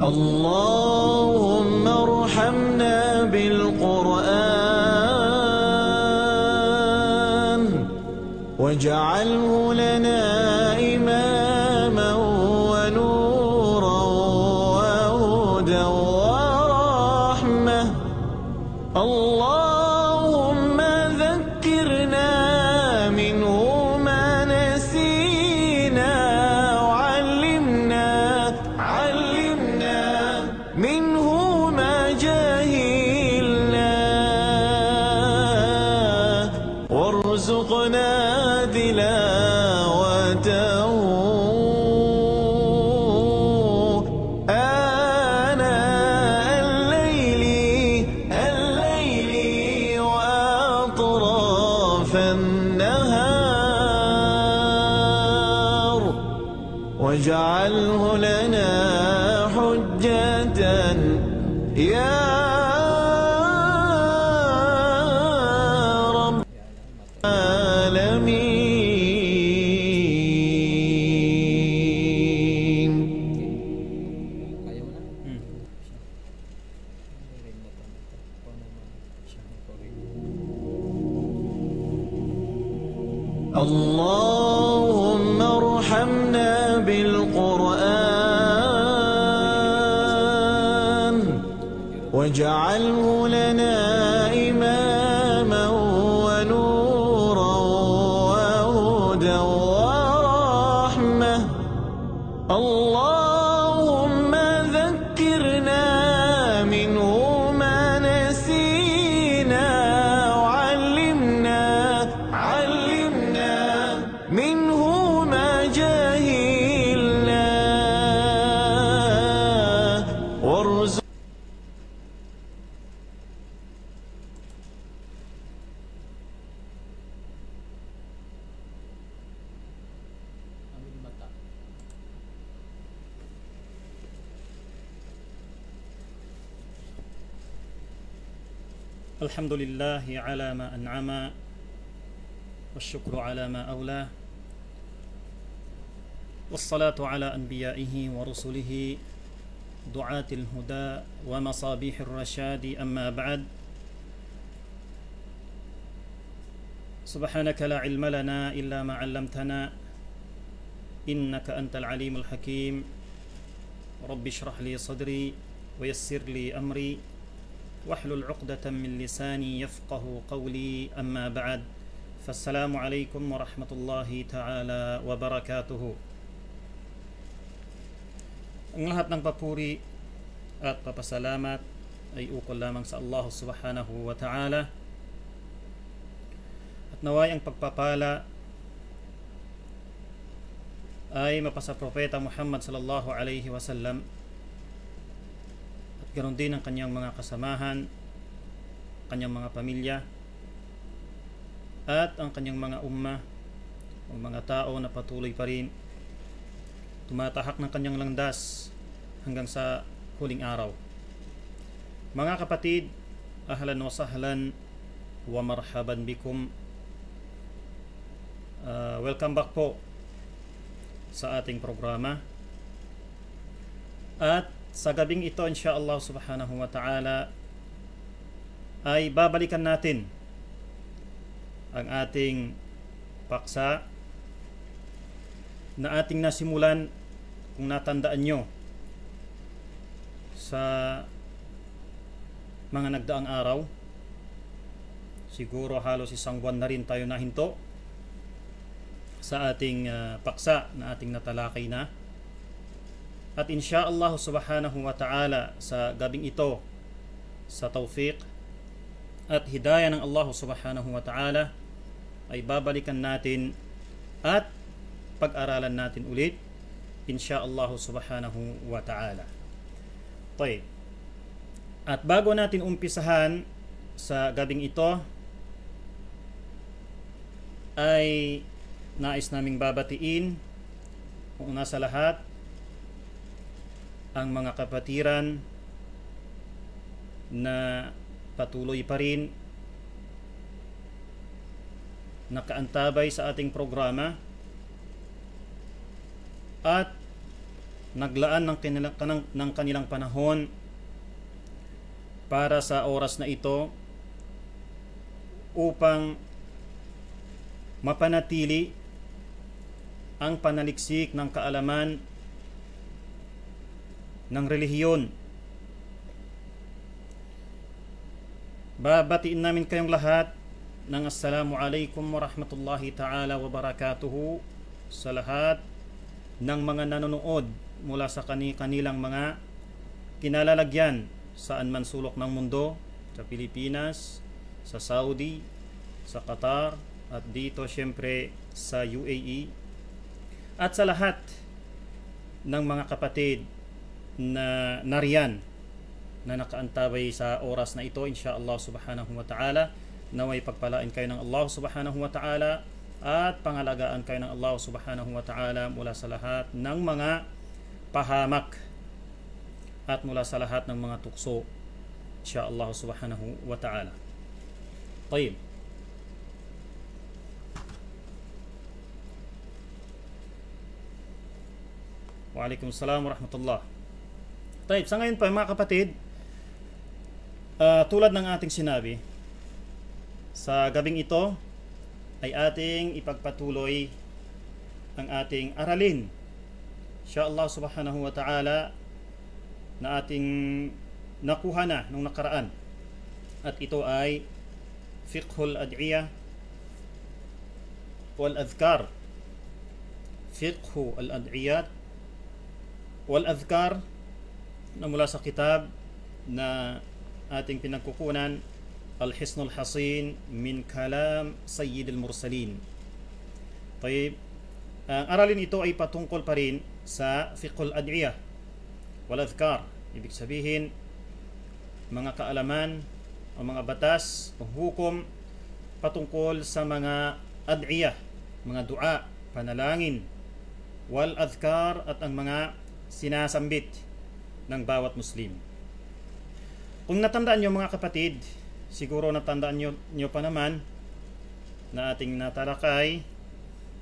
اللهم ارحمنا بالقرآن واجعله لنا الحمد لله على ما أنعم والشكر على ما أولاه والصلاة على أنبيائه ورسله دعاة الهدى ومصابيح الرشاد أما بعد سبحانك لا علم لنا إلا ما علمتنا إنك أنت العليم الحكيم رب اشرح لي صدري ويسر لي أمري واحلل عقدة من لساني يفقه قولي أما بعد فالسلام عليكم ورحمة الله تعالى وبركاته Ang lahat ng papuri at papasalamat ay ukol lamang sa Allah subhanahu wa ta'ala at naway ang pagpapala ay mapasa propeta Muhammad sallallahu alaihi wasallam at ganoon din ang kanyang mga kasamahan, kanyang mga pamilya, at ang kanyang mga umma, ang mga tao na patuloy pa rin tumatahak ng kanyang landas hanggang sa huling araw. Mga kapatid, ahlan wa sahlan wa marhaban bikum. Uh, welcome back po sa ating programa. At sa gabing ito insha'Allah subhanahu wa ta'ala ay babalikan natin ang ating paksa na ating nasimulan kung natandaan nyo sa mga nagdaang araw siguro halos isang buwan na rin tayo nahinto sa ating uh, paksa na ating natalakay na at insyaallah subhanahu wa ta'ala sa gabing ito sa taufiq at hidayah ng Allah subhanahu wa ta'ala ay babalikan natin at pag-aralan natin ulit insyaallah subhanahu wa ta'ala. Taib. At bago natin umpisahan sa gabing ito ay nais naming babatiin una sa lahat ang mga kapatiran na patuloy pa rin nakaantabay sa ating programa at naglaan ng kanilang, ng kanilang panahon para sa oras na ito upang mapanatili ang panaliksik ng kaalaman ng relihiyon. Babatiin namin kayong lahat ng Assalamu alaikum wa rahmatullahi ta'ala wa barakatuhu sa lahat ng mga nanonood mula sa kanilang mga kinalalagyan saan man sulok ng mundo, sa Pilipinas, sa Saudi, sa Qatar, at dito syempre sa UAE, at sa lahat ng mga kapatid na nariyan na nakaantabay sa oras na ito insya Allah subhanahu wa ta'ala naway pagpalain kayo ng Allah subhanahu wa ta'ala at pangalagaan kayo ng Allah subhanahu wa ta'ala mula sa lahat ng mga pahamak at mula sa lahat ng mga tukso insya Allah subhanahu wa ta'ala طيب وعليكم السلام ورحمة الله type. Sa ngayon pa mga kapatid, uh, tulad ng ating sinabi, sa gabing ito ay ating ipagpatuloy ang ating aralin. Insya subhanahu wa ta'ala na ating nakuha na nung nakaraan. At ito ay fiqhul ad'iyah wal adhkar. Fiqhu al-ad'iyat wal adhkar na mula sa kitab na ating pinagkukunan Al-Hisnul Hasin min Kalam Sayyid al-Mursalin. Tayyib, ang aralin ito ay patungkol pa rin sa fiqhul adiyah wal adhkar. Ibig sabihin, mga kaalaman o mga batas o hukom patungkol sa mga adiyah, mga dua, panalangin, wal adhkar at ang mga sinasambit ng bawat Muslim. Kung natandaan nyo mga kapatid, siguro natandaan nyo, nyo pa naman na ating natalakay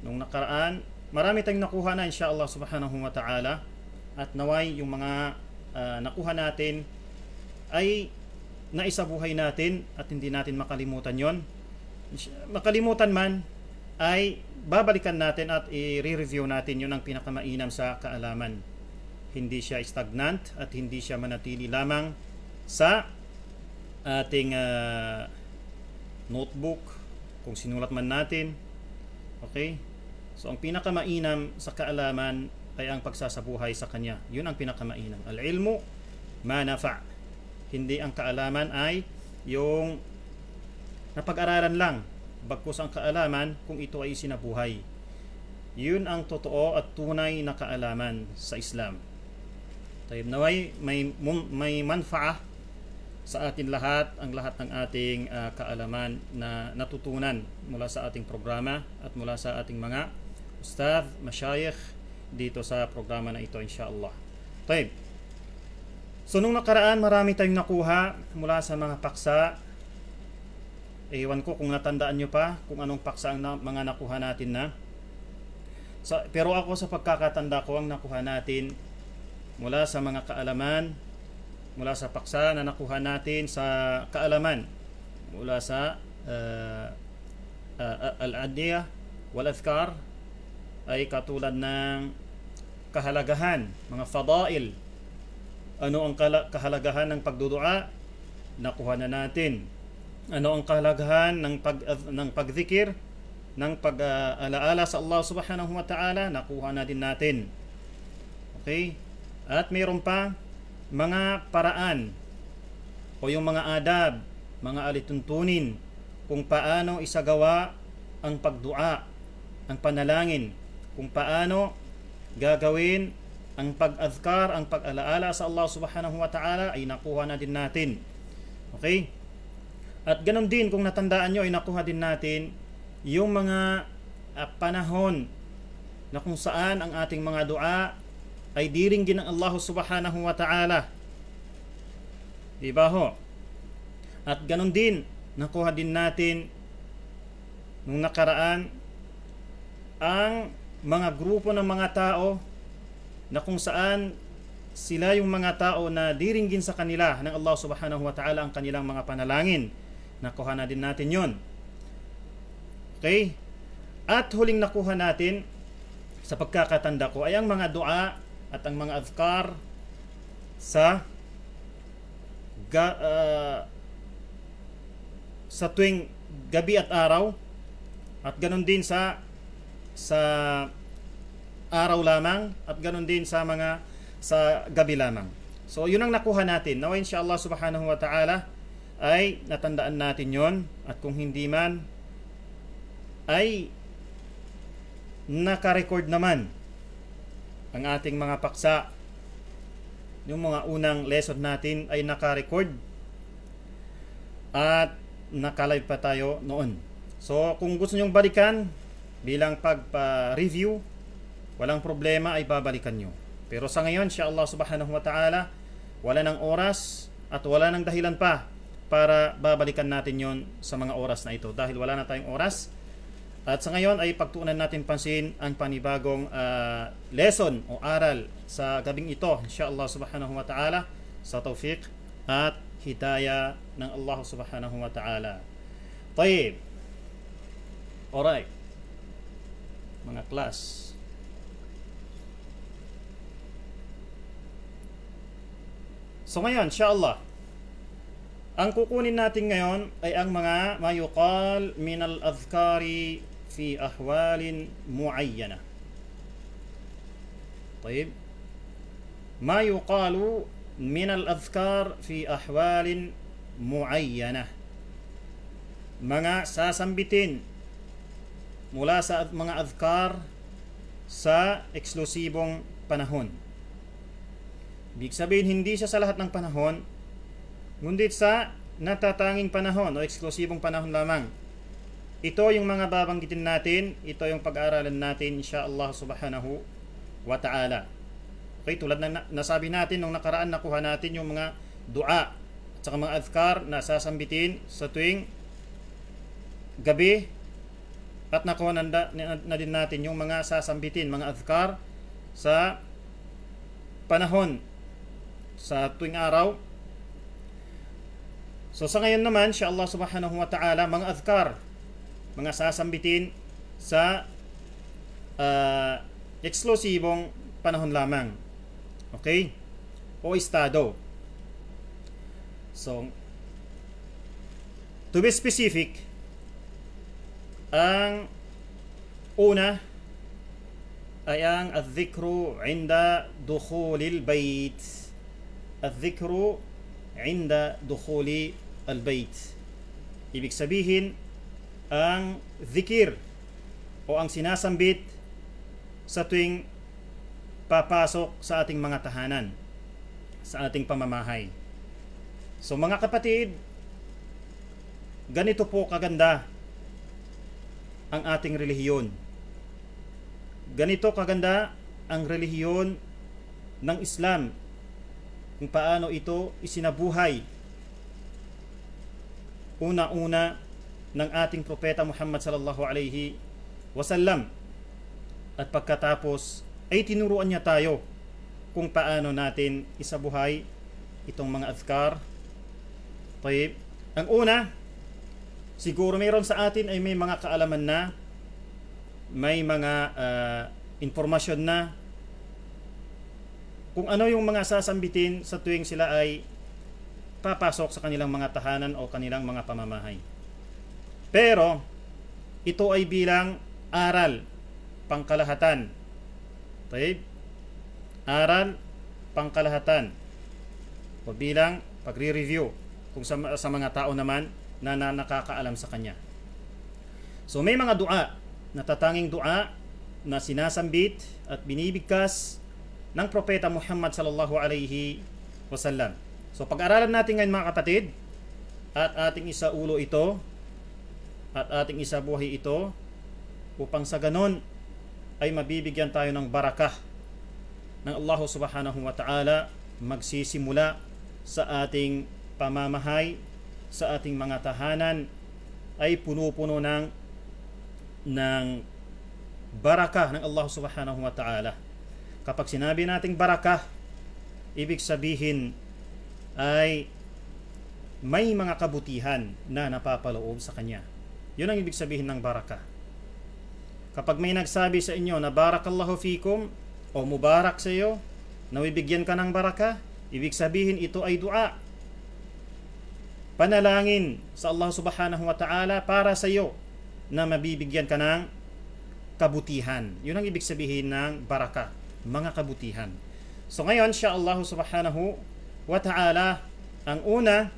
nung nakaraan, marami tayong nakuha na insyaAllah subhanahu wa ta'ala at naway yung mga uh, nakuha natin ay naisabuhay natin at hindi natin makalimutan yon makalimutan man ay babalikan natin at i-review natin yun ang pinakamainam sa kaalaman hindi siya stagnant at hindi siya manatili lamang sa ating uh, notebook kung sinulat man natin. Okay? So ang pinakamainam sa kaalaman ay ang pagsasabuhay sa kanya. Yun ang pinakamainam. Al-ilmu ma nafa. Hindi ang kaalaman ay yung napag-aralan lang. Bagkus ang kaalaman kung ito ay sinabuhay. Yun ang totoo at tunay na kaalaman sa Islam tayo naway may may manfaa sa atin lahat ang lahat ng ating uh, kaalaman na natutunan mula sa ating programa at mula sa ating mga ustad, masyayikh dito sa programa na ito inshallah. Tayo. So nung nakaraan marami tayong nakuha mula sa mga paksa. Ewan ko kung natandaan nyo pa kung anong paksa ang na, mga nakuha natin na. Sa, pero ako sa pagkakatanda ko ang nakuha natin mula sa mga kaalaman, mula sa paksa na nakuha natin sa kaalaman, mula sa uh, ah, uh, ah, ah, al-adiyah wal-adhkar ay katulad ng kahalagahan, mga fadail. Ano ang kahalagahan ng pagdudua? Nakuha na natin. Ano ang kahalagahan ng pag ng pagzikir ng pag-alaala sa Allah subhanahu wa ta'ala, nakuha na din natin. Okay? At mayroon pa mga paraan o yung mga adab, mga alituntunin kung paano isagawa ang pagdua, ang panalangin, kung paano gagawin ang pag-azkar, ang pag-alaala sa Allah subhanahu wa ta'ala ay nakuha na din natin. Okay? At ganun din kung natandaan nyo ay nakuha din natin yung mga ah, panahon na kung saan ang ating mga dua ay diringgin ng Allah subhanahu wa ta'ala. Di diba ho? At ganun din, nakuha din natin nung nakaraan ang mga grupo ng mga tao na kung saan sila yung mga tao na diringgin sa kanila ng Allah subhanahu wa ta'ala ang kanilang mga panalangin. Nakuha na din natin yon. Okay? At huling nakuha natin sa pagkakatanda ko ay ang mga dua at ang mga adhkar sa ga, uh, sa tuwing gabi at araw at ganun din sa sa araw lamang at ganun din sa mga sa gabi lamang. So yun ang nakuha natin. Nawa inshallah subhanahu wa ta'ala ay natandaan natin yon at kung hindi man ay naka-record naman ang ating mga paksa. Yung mga unang lesson natin ay naka-record at naka-live pa tayo noon. So kung gusto nyong balikan bilang pagpa-review, walang problema ay babalikan nyo. Pero sa ngayon, siya Allah subhanahu wa ta'ala, wala ng oras at wala ng dahilan pa para babalikan natin yon sa mga oras na ito. Dahil wala na tayong oras, at sa ngayon ay pagtuunan natin pansin ang panibagong uh, lesson o aral sa gabing ito. Inshallah subhanahu wa ta'ala sa taufiq at hidayah ng Allah subhanahu wa ta'ala. Taib. Alright. Mga class. So ngayon, inshallah, ang kukunin natin ngayon ay ang mga mayuqal minal al-adhkari في أحوال معينة طيب ما يقال من الأذكار في أحوال معينة mga sasambitin mula sa mga adhkar sa eksklusibong panahon. Ibig sabihin, hindi siya sa lahat ng panahon, ngunit sa natatanging panahon o eksklusibong panahon lamang. Ito yung mga babanggitin natin, ito yung pag-aaralan natin insha Allah subhanahu wa ta'ala. Okay, tulad na nasabi natin nung nakaraan nakuha natin yung mga dua at saka mga adhkar na sasambitin sa tuwing gabi at nakuha na, na, na din natin yung mga sasambitin, mga adhkar sa panahon sa tuwing araw. So sa ngayon naman, insha Allah subhanahu wa ta'ala, mga adhkar mga sasambitin sa uh, eksklusibong panahon lamang. Okay? O estado. So, to be specific, ang una ay ang adhikru inda dukhulil bayt. Adhikru inda dukhuli al-bayt. Ibig sabihin, ang zikir o ang sinasambit sa tuwing papasok sa ating mga tahanan, sa ating pamamahay. So mga kapatid, ganito po kaganda ang ating relihiyon. Ganito kaganda ang relihiyon ng Islam kung paano ito isinabuhay. Una-una, ng ating propeta Muhammad sallallahu alaihi wasallam. At pagkatapos ay tinuruan niya tayo kung paano natin isabuhay itong mga adhkar. Tayyib. Ang una, siguro meron sa atin ay may mga kaalaman na, may mga uh, ah, informasyon na kung ano yung mga sasambitin sa tuwing sila ay papasok sa kanilang mga tahanan o kanilang mga pamamahay. Pero, ito ay bilang aral, pangkalahatan. Okay? Aral, pangkalahatan. O bilang pagre-review kung sa, sa mga tao naman na, na nakakaalam sa kanya. So may mga dua, natatanging dua na sinasambit at binibigkas ng propeta Muhammad sallallahu alaihi wasallam. So pag-aralan natin ngayon mga kapatid at ating isaulo ito at ating isabuhay ito upang sa ganon ay mabibigyan tayo ng barakah ng Allah subhanahu wa ta'ala magsisimula sa ating pamamahay, sa ating mga tahanan ay puno-puno ng ng barakah ng Allah subhanahu wa ta'ala. Kapag sinabi nating barakah, ibig sabihin ay may mga kabutihan na napapaloob sa Kanya. Yun ang ibig sabihin ng baraka. Kapag may nagsabi sa inyo na barakallahu fikum o mubarak sa iyo, nawibigyan ka ng baraka, ibig sabihin ito ay dua. Panalangin sa Allah subhanahu wa ta'ala para sa iyo na mabibigyan ka ng kabutihan. Yun ang ibig sabihin ng baraka, mga kabutihan. So ngayon, siya Allah subhanahu wa ta'ala, ang una,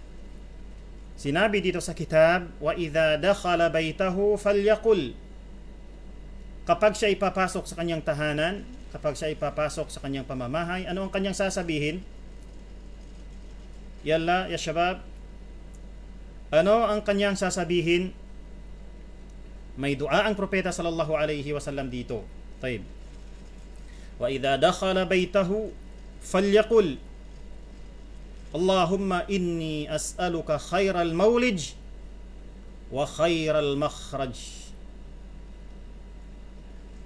Sinabi dito sa kitab, وَإِذَا دَخَلَ بَيْتَهُ فَلْيَقُلْ Kapag siya ipapasok sa kanyang tahanan, kapag siya ipapasok sa kanyang pamamahay, ano ang kanyang sasabihin? Yalla, ya shabab, ano ang kanyang sasabihin? May dua ang propeta sallallahu alaihi wasallam dito. Taib. وَإِذَا dakhala baytahu فَلْيَقُلْ Allahumma inni as'aluka khairal mawlij wa khairal makhraj.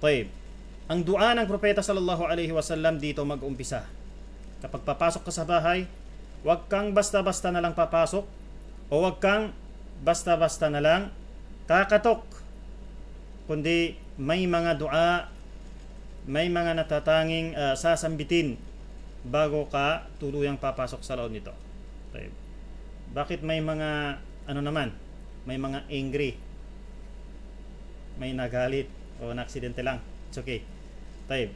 Taib. Ang dua ng propeta sallallahu alaihi wasallam dito mag-umpisa. Kapag papasok ka sa bahay, huwag kang basta-basta na lang papasok o huwag kang basta-basta na lang kakatok. Kundi may mga dua, may mga natatanging uh, sasambitin bago ka tuluyang papasok sa loob nito. Okay. Bakit may mga ano naman? May mga angry. May nagalit o naaksidente lang. It's okay. Taib.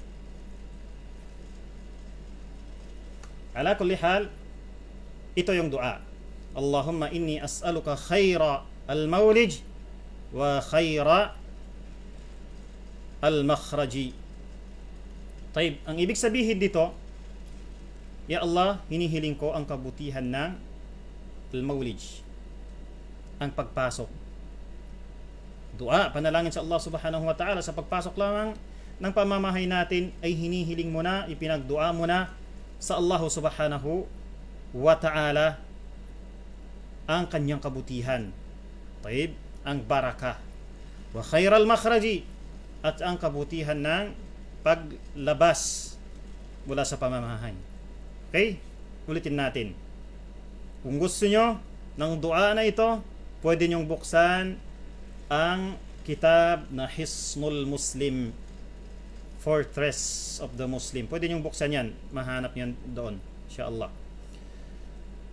Ala kulli hal, ito yung dua. Allahumma inni as'aluka khayra al-mawlij wa khayra al-makhraji. Taib, ang ibig sabihin dito, Ya Allah, hinihiling ko ang kabutihan ng al-mawlij, ang pagpasok. Dua, panalangin sa Allah subhanahu wa ta'ala sa pagpasok lamang ng pamamahay natin ay hinihiling mo na, ipinagdua mo na sa Allah subhanahu wa ta'ala ang kanyang kabutihan. Taib, ang baraka. Wa khairal makhraji at ang kabutihan ng paglabas mula sa pamamahay. Okay? Ulitin natin. Kung gusto nyo ng dua na ito, pwede nyong buksan ang kitab na Hisnul Muslim Fortress of the Muslim. Pwede nyong buksan yan. Mahanap nyo doon. Inshallah.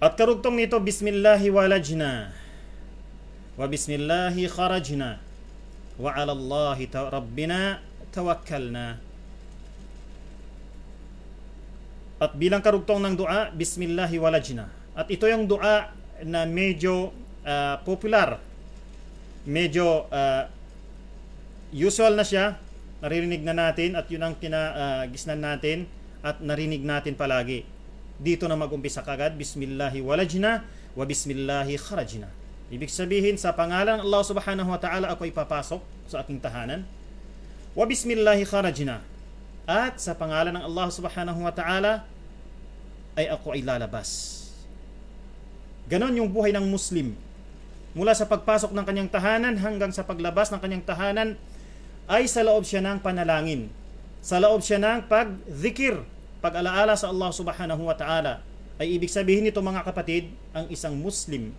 At karugtong nito, Bismillahi walajna. Wa bismillahi kharajna. Wa alallahi Allahi rabbina tawakkalna. At bilang karugtong ng dua, Bismillahi walajna. At ito yung dua na medyo uh, popular. Medyo uh, usual na siya. Naririnig na natin at yun ang kinagisnan ah, uh, natin at narinig natin palagi. Dito na mag-umpisa kagad, Bismillahi walajna wa Bismillahi kharajna. Ibig sabihin, sa pangalan ng Allah subhanahu wa ta'ala ako ay papasok sa aking tahanan. Wa Bismillahi kharajna at sa pangalan ng Allah subhanahu wa ta'ala, ay ako ay lalabas. Ganon yung buhay ng Muslim. Mula sa pagpasok ng kanyang tahanan hanggang sa paglabas ng kanyang tahanan, ay sa loob siya ng panalangin. Sa loob siya ng pagzikir, pag-alaala sa Allah subhanahu wa ta'ala. Ay ibig sabihin nito mga kapatid, ang isang Muslim,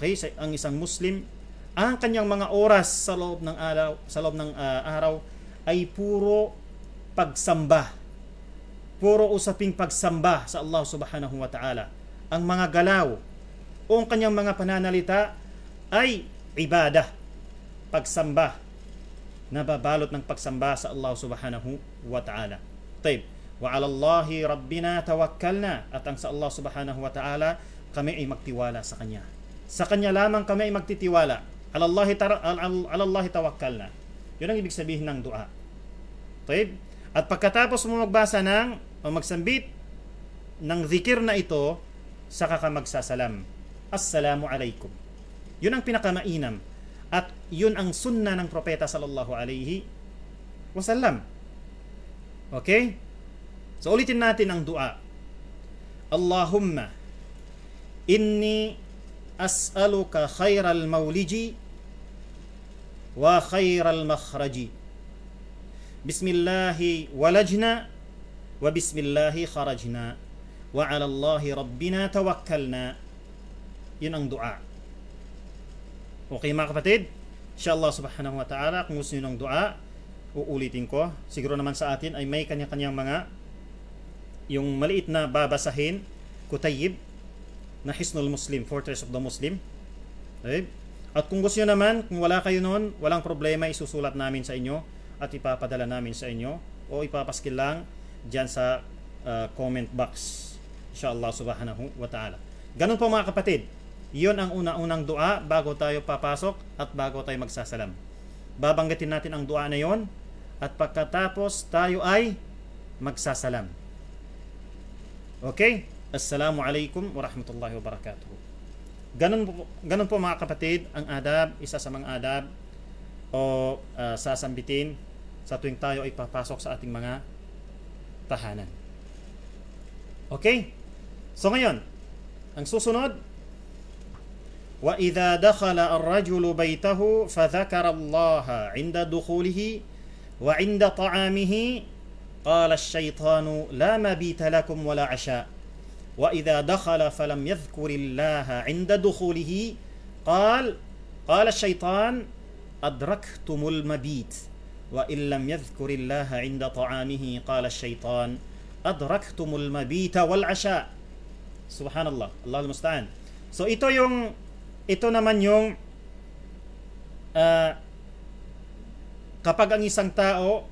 okay, ang isang Muslim, ang kanyang mga oras sa loob ng araw, sa loob ng uh, araw ay puro pagsamba. Puro usaping pagsamba sa Allah subhanahu wa ta'ala. Ang mga galaw o ang kanyang mga pananalita ay ibadah, pagsamba, nababalot ng pagsamba sa Allah subhanahu wa ta'ala. Taib, wa alallahi rabbina tawakkalna at ang sa Allah subhanahu wa ta'ala kami ay magtiwala sa Kanya. Sa Kanya lamang kami ay magtitiwala. Alallahi, tar- al- al- alallahi tawakkalna. Yun ang ibig sabihin ng dua. Taib, at pagkatapos mo magbasa ng o magsambit ng zikir na ito, saka ka magsasalam. Assalamu alaikum. Yun ang pinakamainam. At yun ang sunna ng propeta sallallahu alaihi wasallam. Okay? So ulitin natin ang dua. Allahumma inni as'aluka khairal mawliji wa khairal makhraji Bismillahi walajna wa bismillahi kharajna wa ala Allahi rabbina tawakkalna. Yun ang dua. Okay mga kapatid? Inshallah subhanahu wa ta'ala kung gusto nyo ng dua, uulitin ko. Siguro naman sa atin ay may kanya-kanyang mga yung maliit na babasahin, kutayib, na Hisnul Muslim, Fortress of the Muslim. Okay? At kung gusto nyo naman, kung wala kayo noon, walang problema, isusulat namin sa inyo at ipapadala namin sa inyo o ipapaskil lang dyan sa uh, comment box. Inshallah subhanahu wa ta'ala. Ganun po mga kapatid. Yun ang una-unang dua bago tayo papasok at bago tayo magsasalam. Babanggitin natin ang dua na yon at pagkatapos tayo ay magsasalam. Okay? Assalamu alaikum wa rahmatullahi Ganun po, ganun po mga kapatid, ang adab, isa sa mga adab o uh, sasambitin sa tuwing tayo ay papasok sa ating mga tahanan. Okay? So ngayon, ang susunod, وَإِذَا دَخَلَ الرَّجُلُ بَيْتَهُ فَذَكَرَ اللَّهَ عِنْدَ دُخُولِهِ وَعِنْدَ طَعَامِهِ قَالَ الشَّيْطَانُ لَا مَبِيتَ لَكُمْ وَلَا عَشَاءَ وَإِذَا دَخَلَ فَلَمْ يَذْكُرِ اللَّهَ عِنْدَ دُخُولِهِ قَالَ قال الشيطان أدركتم المبيت وإن لم يذكر الله عند طعامه قال الشيطان أدركتم المبيت والعشاء Subhanallah. Allah al-Musta'an. So ito yung ito naman yung uh, kapag ang isang tao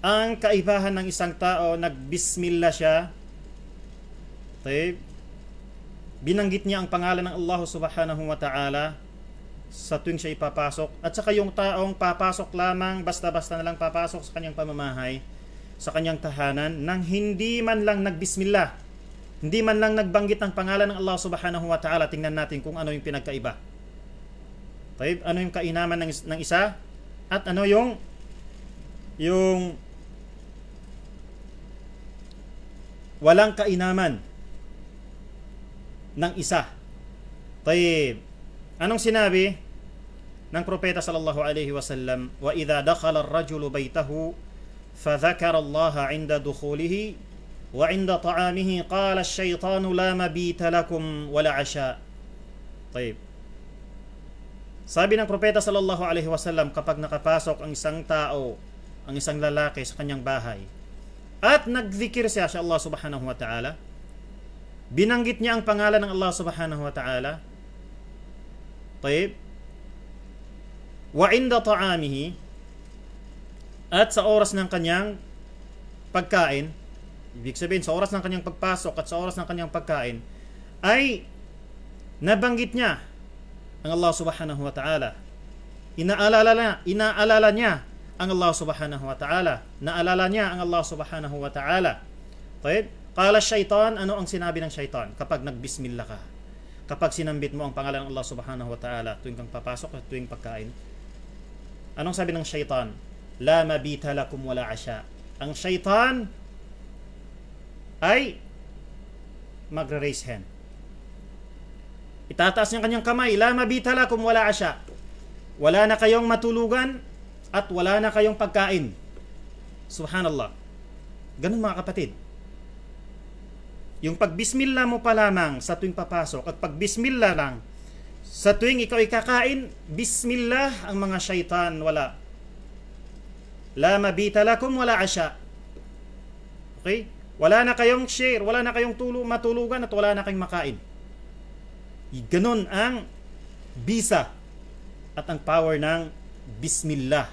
ang kaibahan ng isang tao nagbismillah siya okay? binanggit niya ang pangalan ng Allah subhanahu wa ta'ala sa tuwing siya ipapasok at saka yung taong papasok lamang basta-basta na lang papasok sa kanyang pamamahay sa kanyang tahanan nang hindi man lang nagbismillah hindi man lang nagbanggit ng pangalan ng Allah subhanahu wa ta'ala tingnan natin kung ano yung pinagkaiba okay? ano yung kainaman ng, ng isa at ano yung yung walang kainaman ng isa. Tayyib. Anong sinabi ng propeta sallallahu alaihi wasallam? Wa idha dakhala ar-rajulu baytahu fa dhakara Allah 'inda dukhulihi wa 'inda دخوله qala ash قال la mabita lakum wa la 'asha. Tayib. Sabi ng propeta sallallahu alaihi wasallam kapag nakapasok ang isang tao, ang isang lalaki sa kanyang bahay at nagzikir siya sa Allah subhanahu wa ta'ala, binanggit niya ang pangalan ng Allah subhanahu wa ta'ala, طيب وعند ta'amihi at sa oras ng kanyang pagkain ibig sabihin sa oras ng kanyang pagpasok at sa oras ng kanyang pagkain ay nabanggit niya ang Allah subhanahu wa ta'ala inaalala niya inaalala niya ang Allah subhanahu wa ta'ala naalala niya ang Allah subhanahu wa ta'ala طيب قال الشيطان ano ang sinabi ng shaitan kapag nagbismillah ka kapag sinambit mo ang pangalan ng Allah subhanahu wa ta'ala tuwing kang papasok at tuwing pagkain? Anong sabi ng shaitan? La mabita lakum wala asya. Ang shaitan ay magra-raise hand. Itataas niya kanyang kamay. La mabita lakum wala asya. Wala na kayong matulugan at wala na kayong pagkain. Subhanallah. Ganun mga kapatid. Yung pagbismillah mo pa lamang sa tuwing papasok at pagbismillah lang sa tuwing ikaw ikakain, bismillah ang mga syaitan, wala. La mabita lakum wala asya. Okay? Wala na kayong share, wala na kayong tulog, matulugan at wala na kayong makain. Ganon ang bisa at ang power ng bismillah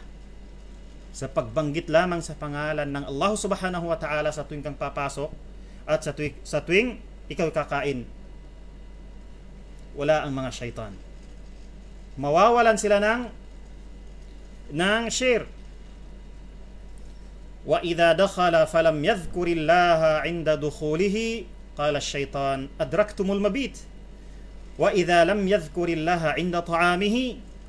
sa pagbanggit lamang sa pangalan ng Allah subhanahu wa ta'ala sa tuwing kang papasok at sa, tuwing, sa tuwing ikaw kakain. Wala ang mga syaitan. Mawawalan sila ng ng shirk. وإذا دخل فلم يذكر الله عند دخوله قال الشيطان أدركتم المبيت وإذا لم يذكر الله عند طعامه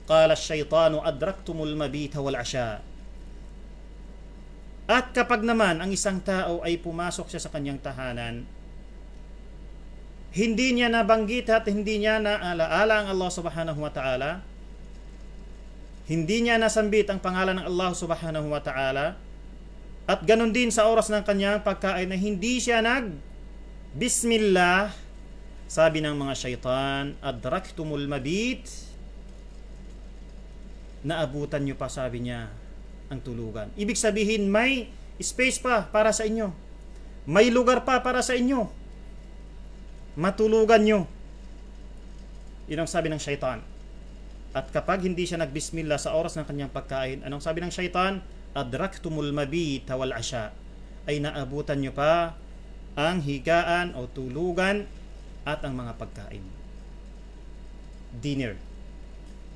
قال الشيطان أدركتم المبيت والعشاء at kapag naman ang isang tao ay pumasok siya sa kanyang tahanan, hindi niya nabanggit at hindi niya naalaala ang Allah subhanahu wa ta'ala, hindi niya nasambit ang pangalan ng Allah subhanahu wa ta'ala, at ganun din sa oras ng kanyang pagkain na hindi siya nag Bismillah, sabi ng mga syaitan, adraktumul mabit, naabutan niyo pa, sabi niya, ang tulugan. Ibig sabihin, may space pa para sa inyo. May lugar pa para sa inyo. Matulugan nyo. Yun ang sabi ng syaitan. At kapag hindi siya nagbismillah sa oras ng kanyang pagkain, anong sabi ng syaitan? Adraktumul mabita wal asya. Ay naabutan nyo pa ang higaan o tulugan at ang mga pagkain. Dinner.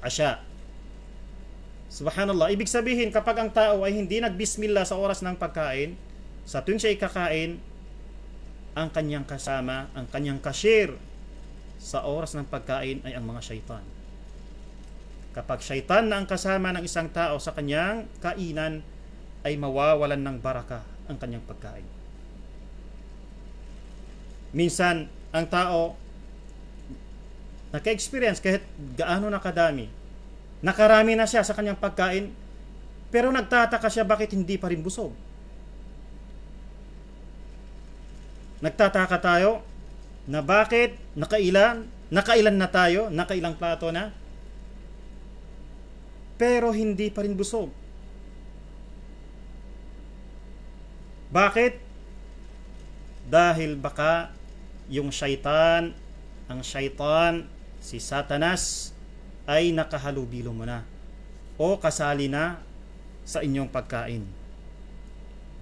Asya, Subhanallah. Ibig sabihin, kapag ang tao ay hindi nagbismillah sa oras ng pagkain, sa tuwing siya ikakain, ang kanyang kasama, ang kanyang kashir sa oras ng pagkain ay ang mga syaitan. Kapag syaitan na ang kasama ng isang tao sa kanyang kainan, ay mawawalan ng baraka ang kanyang pagkain. Minsan, ang tao naka-experience kahit gaano nakadami Nakarami na siya sa kanyang pagkain, pero nagtataka siya bakit hindi pa rin busog. Nagtataka tayo na bakit nakailan, nakailan na tayo, nakailang plato na, pero hindi pa rin busog. Bakit? Dahil baka yung syaitan, ang syaitan, si Satanas, ay nakahalubilo mo na o kasali na sa inyong pagkain.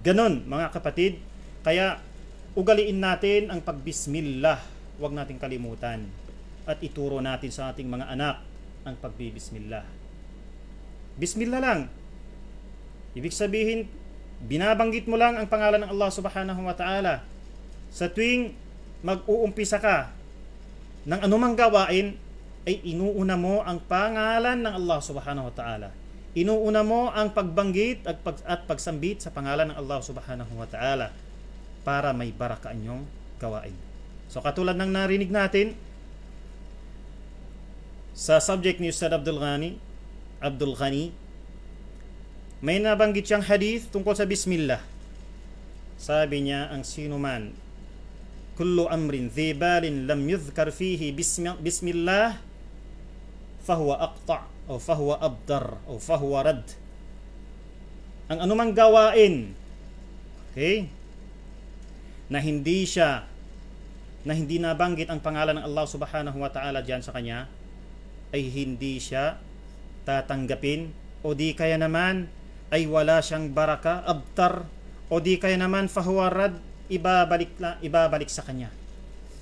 Ganon mga kapatid, kaya ugaliin natin ang pagbismillah, huwag nating kalimutan at ituro natin sa ating mga anak ang pagbibismillah. Bismillah lang. Ibig sabihin, binabanggit mo lang ang pangalan ng Allah subhanahu wa ta'ala. Sa tuwing mag-uumpisa ka ng anumang gawain, ay inuuna mo ang pangalan ng Allah subhanahu wa ta'ala. Inuuna mo ang pagbanggit at, pag, at pagsambit sa pangalan ng Allah subhanahu wa ta'ala para may baraka inyong gawain. So katulad ng narinig natin sa subject ni Ustad Abdul Ghani, Abdul Ghani, may nabanggit siyang hadith tungkol sa Bismillah. Sabi niya, ang sino man kullu amrin dhibalin lam yudhkar fihi bismillah fahuwa aqta o fahuwa abdar o fahuwa rad ang anumang gawain okay na hindi siya na hindi nabanggit ang pangalan ng Allah subhanahu wa ta'ala diyan sa kanya ay hindi siya tatanggapin o di kaya naman ay wala siyang baraka abtar o di kaya naman fahuwa rad ibabalik, na, ibabalik sa kanya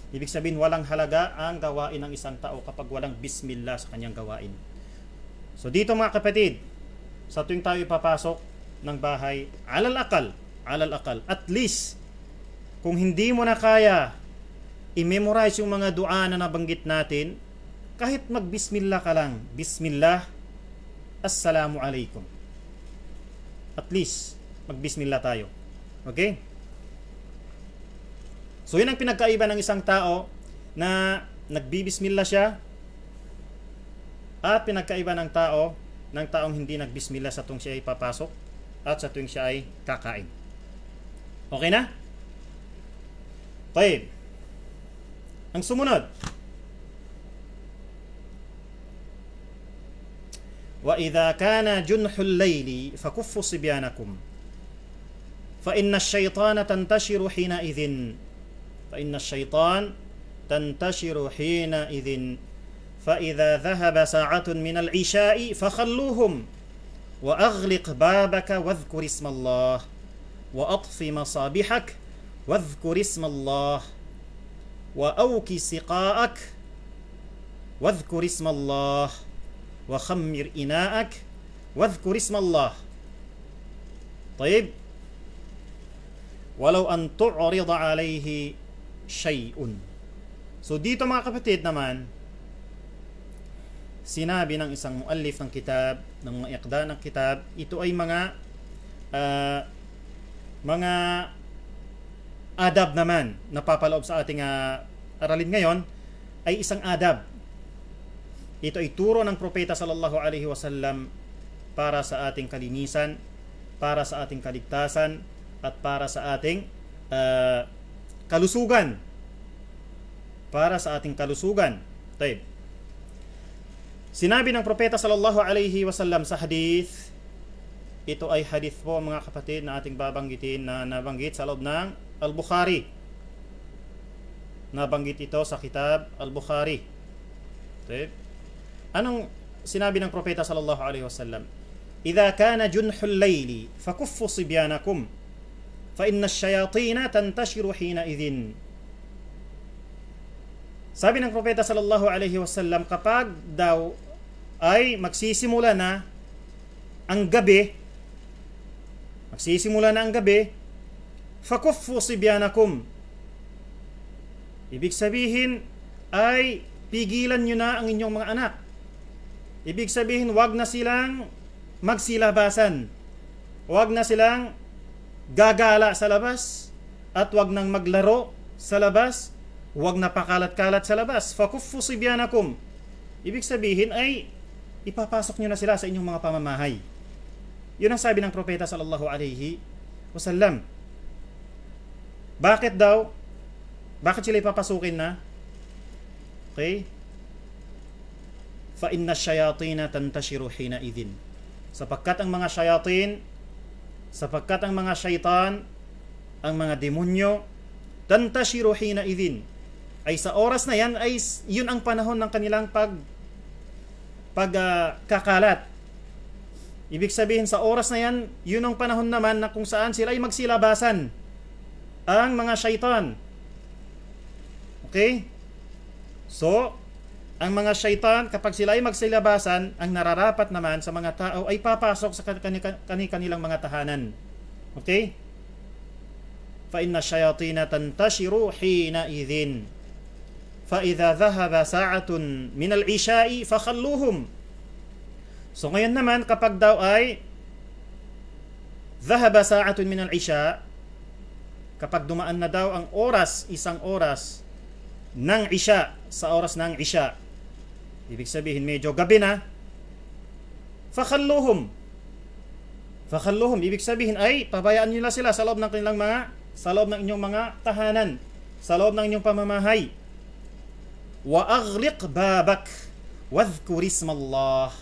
Ibig sabihin, walang halaga ang gawain ng isang tao kapag walang bismillah sa kanyang gawain. So dito mga kapatid, sa tuwing tayo ipapasok ng bahay, alal akal, alal akal, at least, kung hindi mo na kaya i-memorize yung mga dua na nabanggit natin, kahit magbismillah ka lang, bismillah, assalamu alaikum. At least, magbismillah tayo. Okay? So yun ang pinagkaiba ng isang tao na nagbibismillah siya at pinagkaiba ng tao ng taong hindi nagbismillah sa tuwing siya ay papasok at sa tuwing siya ay kakain. Okay na? Okay. Ang sumunod. Wa kana junhul layli جنح الليل fa inna فإن الشيطان تنتشر حينئذ فإن الشيطان تنتشر حينئذ فإذا ذهب ساعة من العشاء فخلوهم وأغلق بابك واذكر اسم الله وأطف مصابيحك واذكر اسم الله وأوكي سقاءك واذكر اسم الله وخمر إناءك واذكر اسم الله طيب ولو أن تعرض عليه shay'un. So dito mga kapatid naman, sinabi ng isang muallif ng kitab, ng mga ikda ng kitab, ito ay mga uh, mga adab naman na papaloob sa ating uh, aralin ngayon ay isang adab. Ito ay turo ng propeta sallallahu alaihi wasallam para sa ating kalinisan, para sa ating kaligtasan at para sa ating uh, kalusugan. Para sa ating kalusugan. Tayo. Sinabi ng propeta sallallahu alaihi wasallam sa hadith, ito ay hadith po mga kapatid na ating babanggitin na nabanggit sa loob ng Al-Bukhari. Nabanggit ito sa kitab Al-Bukhari. Okay. Anong sinabi ng propeta sallallahu alaihi wasallam? "Idha kana junhul layli fakuffu sibyanakum فإن الشياطين tantashiru hina idhin. Sabi ng propeta sallallahu alaihi wasallam, kapag daw ay magsisimula na ang gabi, magsisimula na ang gabi, fakuffu sibyanakum. Ibig sabihin ay pigilan nyo na ang inyong mga anak. Ibig sabihin, wag na silang magsilabasan. Wag na silang gagala sa labas at wag nang maglaro sa labas, wag napakalat-kalat sa labas. Fakuffu sibyanakum. Ibig sabihin ay ipapasok nyo na sila sa inyong mga pamamahay. Yun ang sabi ng propeta sallallahu alaihi wasallam. Bakit daw? Bakit sila ipapasukin na? Okay? Fa inna shayatina tantashiru hina idhin. Sapagkat ang mga shayatin sapagkat ang mga syaitan, ang mga demonyo, tantashiru hina idhin, ay sa oras na yan, ay yun ang panahon ng kanilang pag pagkakalat. Uh, Ibig sabihin sa oras na yan, yun ang panahon naman na kung saan sila ay magsilabasan. Ang mga syaitan. Okay? So, ang mga syaitan, kapag sila ay magsilabasan, ang nararapat naman sa mga tao ay papasok sa kanilang mga tahanan. Okay? فَإِنَّ الشَّيَاطِينَ تَنْتَشِرُ حِينَئِذٍ فَإِذَا ذَهَبَ سَاعَةٌ مِنَ الْعِشَاءِ فَخَلُّوهُمْ So ngayon naman, kapag daw ay ذَهَبَ سَاعَةٌ مِنَ الْعِشَاءِ Kapag dumaan na daw ang oras, isang oras, ng isya, sa oras ng isya, Ibig sabihin, medyo gabi na. Fakalluhum. Fakalluhum. Ibig sabihin ay, pabayaan nyo na sila sa loob ng kanilang mga, sa loob ng inyong mga tahanan, sa loob ng inyong pamamahay. Wa aghliq babak. Wadhkur ismallah.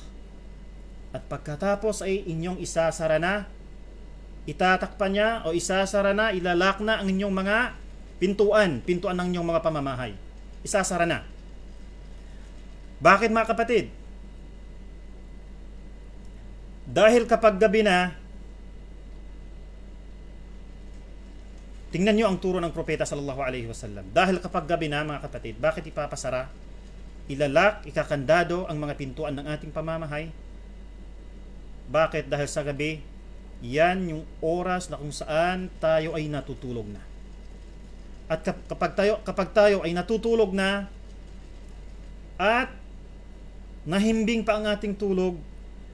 At pagkatapos ay inyong isasara na, itatakpan niya o isasara na, ilalak na ang inyong mga pintuan, pintuan ng inyong mga pamamahay. Isasara na. Bakit mga kapatid? Dahil kapag gabi na, tingnan nyo ang turo ng propeta sallallahu alaihi wasallam. Dahil kapag gabi na mga kapatid, bakit ipapasara? Ilalak, ikakandado ang mga pintuan ng ating pamamahay. Bakit? Dahil sa gabi, yan yung oras na kung saan tayo ay natutulog na. At kapag tayo, kapag tayo ay natutulog na at nahimbing pa ang ating tulog,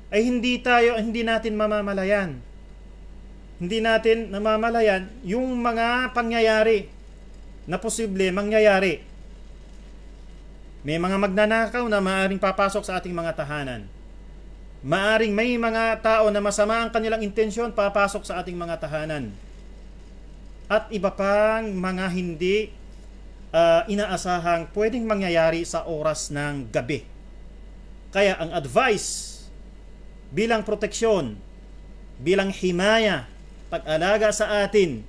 ay hindi tayo, hindi natin mamamalayan. Hindi natin namamalayan yung mga pangyayari na posible mangyayari. May mga magnanakaw na maaring papasok sa ating mga tahanan. Maaring may mga tao na masama ang kanilang intensyon papasok sa ating mga tahanan. At iba pang mga hindi uh, inaasahang pwedeng mangyayari sa oras ng gabi. Kaya ang advice bilang proteksyon, bilang himaya, pag-alaga sa atin,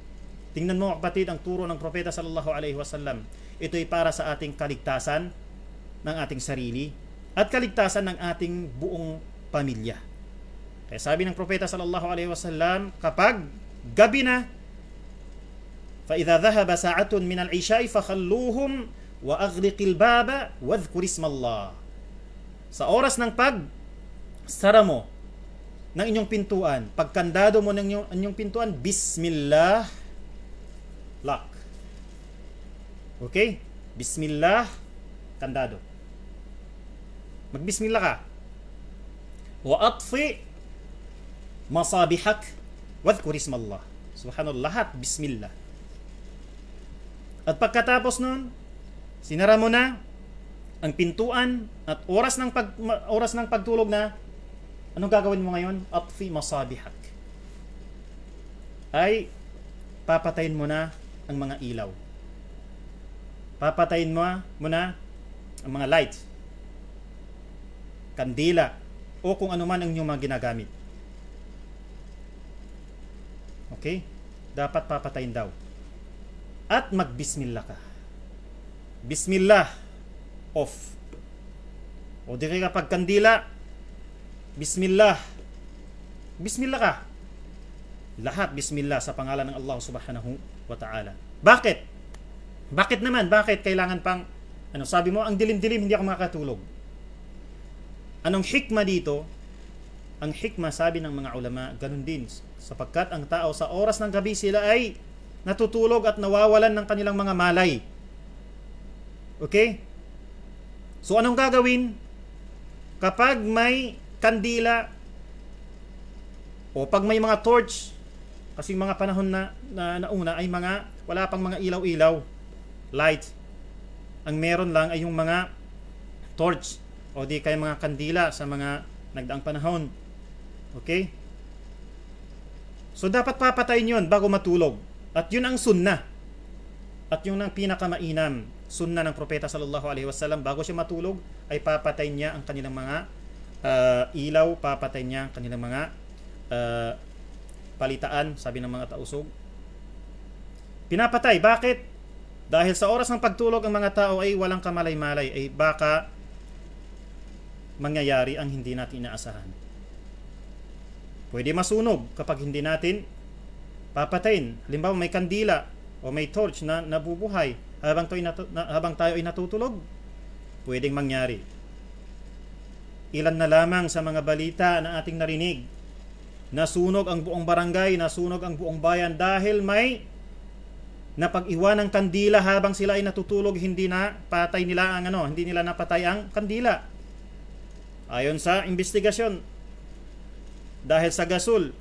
tingnan mo kapatid ang turo ng propeta sallallahu alaihi wasallam. Ito ay para sa ating kaligtasan ng ating sarili at kaligtasan ng ating buong pamilya. Kaya sabi ng propeta sallallahu alaihi wasallam, kapag gabi na, فَإِذَا ذَهَبَ سَاعَةٌ مِنَ الْعِشَاءِ فَخَلُّوهُمْ وَأَغْلِقِ الْبَابَ وَاذْكُرِ اسْمَ اللَّهِ sa oras ng pag sara mo ng inyong pintuan, pagkandado mo ng inyong, inyong pintuan, Bismillah, lock. Okay? Bismillah, kandado. Magbismillah ka. Wa atfi masabihak wadhkur ismallah. Subhanallah, lahat bismillah. At pagkatapos nun, sinara mo na, ang pintuan at oras ng pag oras ng pagtulog na anong gagawin mo ngayon? Atfi masabihak. Ay papatayin mo na ang mga ilaw. Papatayin mo, muna ang mga light. Kandila o kung ano man ang inyong mga ginagamit. Okay? Dapat papatayin daw. At magbismillah ka. Bismillah off. O diri ka pagkandila. Bismillah. Bismillah ka. Lahat bismillah sa pangalan ng Allah Subhanahu wa ta'ala. Bakit? Bakit naman? Bakit kailangan pang ano sabi mo ang dilim-dilim hindi ako makakatulog. Anong hikma dito? Ang hikma sabi ng mga ulama, ganun din sapagkat ang tao sa oras ng gabi sila ay natutulog at nawawalan ng kanilang mga malay. Okay? So anong gagawin? Kapag may kandila o pag may mga torch, kasi mga panahon na, na nauna ay mga wala pang mga ilaw-ilaw, light. Ang meron lang ay yung mga torch o di kaya mga kandila sa mga nagdaang panahon. Okay? So dapat papatayin 'yon bago matulog. At 'yun ang sunna. At 'yun ang pinakamainam sunna ng propeta sallallahu alaihi wasallam bago siya matulog ay papatay niya ang kanilang mga uh, ilaw, papatay niya ang kanilang mga uh, palitaan, sabi ng mga tausog. Pinapatay, bakit? Dahil sa oras ng pagtulog ang mga tao ay walang kamalay-malay, ay baka mangyayari ang hindi natin inaasahan. Pwede masunog kapag hindi natin papatayin. Halimbawa may kandila o may torch na nabubuhay habang, to'y natu- na, habang tayo ay natutulog, pwedeng mangyari. Ilan na lamang sa mga balita na ating narinig, nasunog ang buong barangay, nasunog ang buong bayan dahil may napag-iwan ng kandila habang sila ay natutulog, hindi na patay nila ang ano, hindi nila napatay ang kandila. Ayon sa investigasyon, dahil sa gasol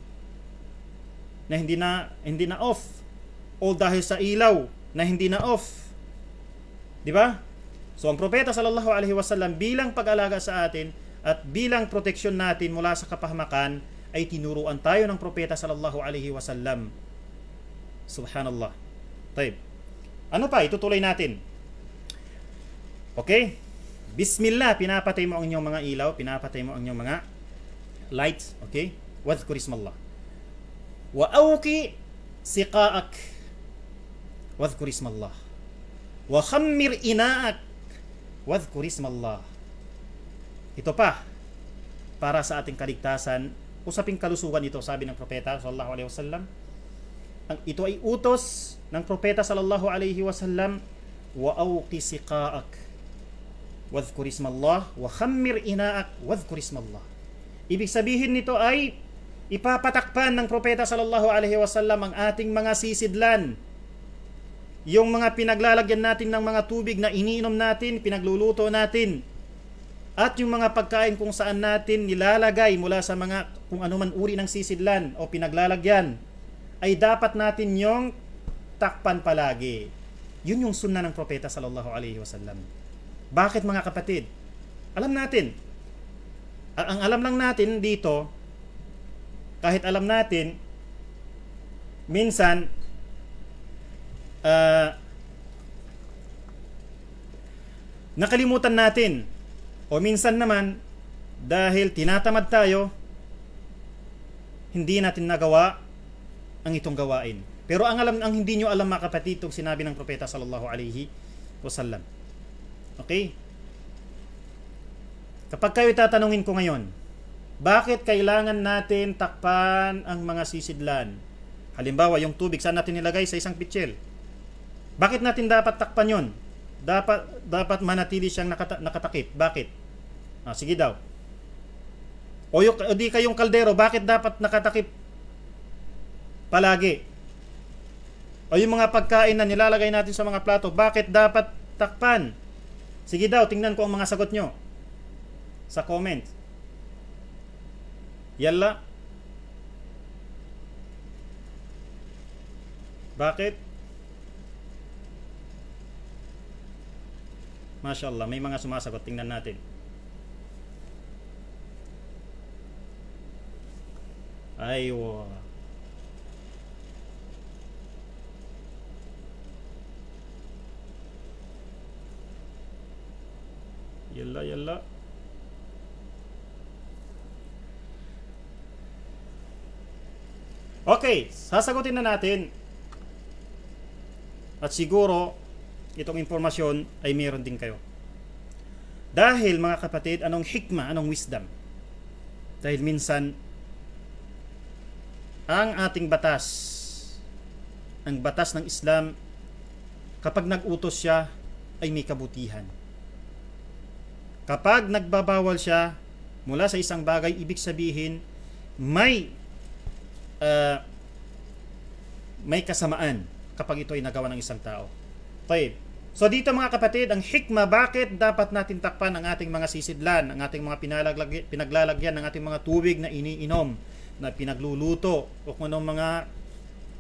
na hindi na hindi na off o dahil sa ilaw na hindi na off Di ba? So ang propeta sallallahu alaihi wasallam bilang pag-alaga sa atin at bilang proteksyon natin mula sa kapahamakan ay tinuruan tayo ng propeta sallallahu alaihi wasallam. Subhanallah. Taib. Ano pa? Itutuloy natin. Okay? Bismillah, pinapatay mo ang inyong mga ilaw, pinapatay mo ang inyong mga lights, okay? Wadhkur ismallah. Wa awqi siqa'ak. Wadhkur ismallah. Wa khammir inaak. Wadhkur ismallah. Ito pa, para sa ating kaligtasan, usaping kalusugan ito, sabi ng propeta sallallahu alaihi wasallam. Ang ito ay utos ng propeta sallallahu alaihi wasallam wa awqi siqaak wa dhkur ismallah wa khammir inaak dhkur ismallah. Ibig sabihin nito ay ipapatakpan ng propeta sallallahu alaihi wasallam ang ating mga sisidlan yung mga pinaglalagyan natin ng mga tubig na iniinom natin, pinagluluto natin, at yung mga pagkain kung saan natin nilalagay mula sa mga kung anuman uri ng sisidlan o pinaglalagyan, ay dapat natin yung takpan palagi. Yun yung sunna ng propeta sallallahu alaihi wasallam. Bakit mga kapatid? Alam natin. Ang alam lang natin dito, kahit alam natin, minsan uh, nakalimutan natin o minsan naman dahil tinatamad tayo hindi natin nagawa ang itong gawain. Pero ang alam ang hindi niyo alam mga kapatid, itong sinabi ng propeta sallallahu alaihi wasallam. Okay? Kapag kayo tatanungin ko ngayon, bakit kailangan natin takpan ang mga sisidlan? Halimbawa, yung tubig, saan natin nilagay? Sa isang pitsil. Bakit natin dapat takpan yun? Dapat, dapat manatili siyang nakata- nakatakip. Bakit? Ah, sige daw. O, yung, o di kayong kaldero, bakit dapat nakatakip palagi? O yung mga pagkain na nilalagay natin sa mga plato, bakit dapat takpan? Sige daw, tingnan ko ang mga sagot nyo sa comment. Yalla. Bakit? Mashallah, may mga sumasagot. Tingnan natin. Aywa. Yalla, yalla. Okay, sasagutin na natin. At siguro, itong impormasyon ay meron din kayo. Dahil mga kapatid, anong hikma, anong wisdom? Dahil minsan, ang ating batas, ang batas ng Islam, kapag nag-utos siya, ay may kabutihan. Kapag nagbabawal siya mula sa isang bagay, ibig sabihin, may uh, may kasamaan kapag ito ay nagawa ng isang tao. Taib. So dito mga kapatid, ang hikma bakit dapat natin takpan ang ating mga sisidlan, ang ating mga pinaglalagyan ng ating mga tubig na iniinom, na pinagluluto, o kung anong mga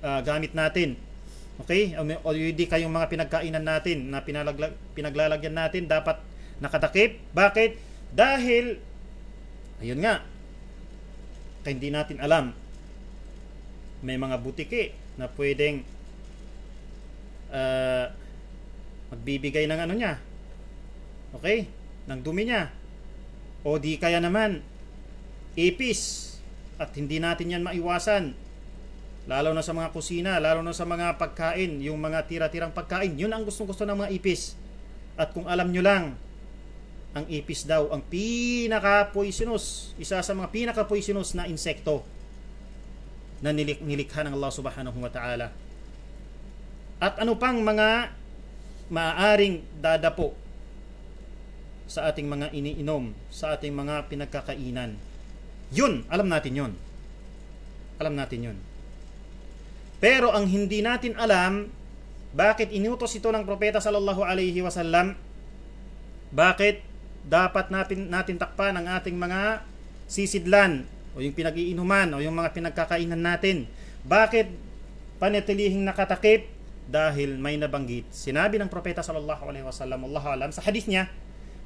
uh, gamit natin. Okay? O, um, o hindi kayong mga pinagkainan natin na pinaglag, pinaglalagyan natin dapat nakatakip. Bakit? Dahil, ayun nga, hindi natin alam. May mga butiki na pwedeng uh, magbibigay ng ano niya. Okay? Ng dumi niya. O di kaya naman, ipis. At hindi natin yan maiwasan. Lalo na sa mga kusina, lalo na sa mga pagkain, yung mga tira-tirang pagkain, yun ang gustong-gusto ng mga ipis. At kung alam nyo lang, ang ipis daw, ang pinaka-poisonous, isa sa mga pinaka-poisonous na insekto na nilik- nilikha ng Allah subhanahu wa ta'ala. At ano pang mga maaring dadapo sa ating mga iniinom, sa ating mga pinagkakainan. Yun, alam natin yun. Alam natin yun. Pero ang hindi natin alam, bakit inutos ito ng propeta sallallahu alaihi wasallam? Bakit dapat natin, natin takpan ang ating mga sisidlan o yung pinag-iinuman o yung mga pinagkakainan natin? Bakit panatilihing nakatakip dahil may nabanggit. Sinabi ng propeta sallallahu alaihi wasallam, Allah alam sa hadith niya,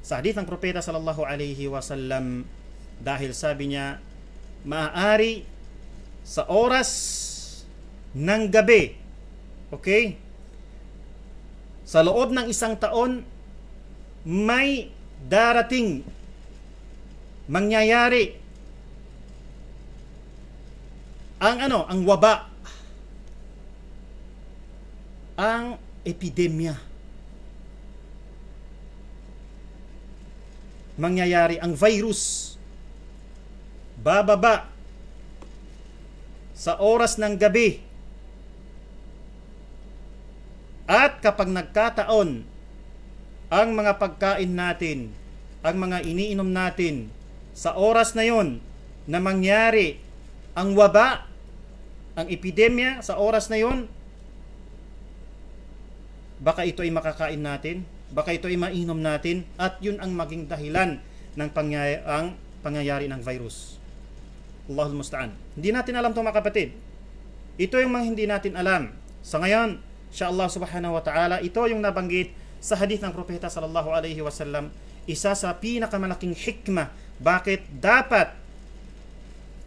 sa hadith ng propeta sallallahu alaihi wasallam dahil sabi niya, maaari sa oras ng gabi. Okay? Sa loob ng isang taon, may darating mangyayari ang ano, ang waba ang epidemya. Mangyayari ang virus. Bababa sa oras ng gabi. At kapag nagkataon, ang mga pagkain natin, ang mga iniinom natin, sa oras na yon na mangyari ang waba, ang epidemya sa oras na yon Baka ito ay makakain natin, baka ito ay mainom natin, at yun ang maging dahilan ng pangyay- ang pangyayari ng virus. Allahul Musta'an. Hindi natin alam ito mga kapatid. Ito yung mga hindi natin alam. Sa ngayon, siya Allah subhanahu wa ta'ala, ito yung nabanggit sa hadith ng propeta sallallahu alaihi wasallam, isa sa pinakamalaking hikma bakit dapat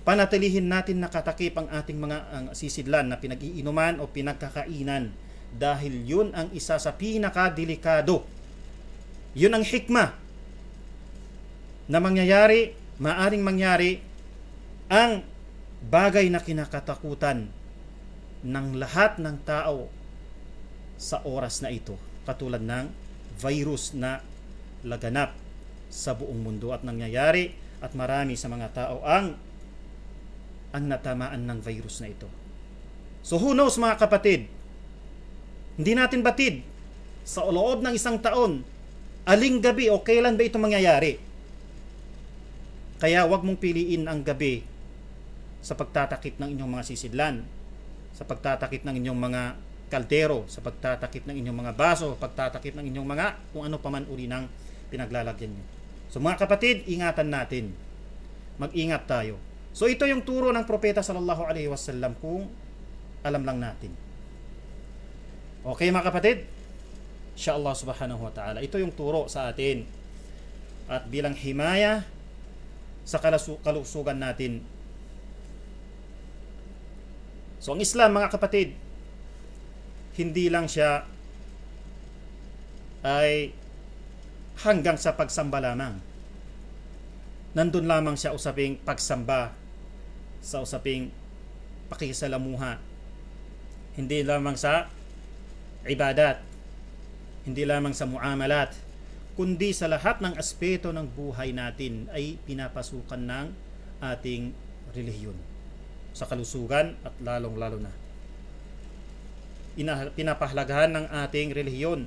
panatilihin natin nakatakip ang ating mga ang sisidlan na pinag-iinuman o pinagkakainan dahil yun ang isa sa pinakadelikado. Yun ang hikma na mangyayari, maaring mangyari ang bagay na kinakatakutan ng lahat ng tao sa oras na ito. Katulad ng virus na laganap sa buong mundo at nangyayari at marami sa mga tao ang ang natamaan ng virus na ito. So who knows mga kapatid, hindi natin batid sa loob ng isang taon, aling gabi o kailan ba ito mangyayari. Kaya wag mong piliin ang gabi sa pagtatakit ng inyong mga sisidlan, sa pagtatakit ng inyong mga kaldero, sa pagtatakit ng inyong mga baso, pagtatakit ng inyong mga kung ano paman uri ng pinaglalagyan nyo. So mga kapatid, ingatan natin. Mag-ingat tayo. So ito yung turo ng propeta sallallahu alaihi wasallam kung alam lang natin. Okay mga kapatid? Siya Allah subhanahu wa ta'ala. Ito yung turo sa atin. At bilang himaya sa kalusugan natin. So ang Islam mga kapatid, hindi lang siya ay hanggang sa pagsamba lamang. Nandun lamang siya usaping pagsamba sa usaping pakisalamuha. Hindi lamang sa ibadat, hindi lamang sa muamalat, kundi sa lahat ng aspeto ng buhay natin ay pinapasukan ng ating relihiyon sa kalusugan at lalong-lalo na. pinapahalagahan ng ating relihiyon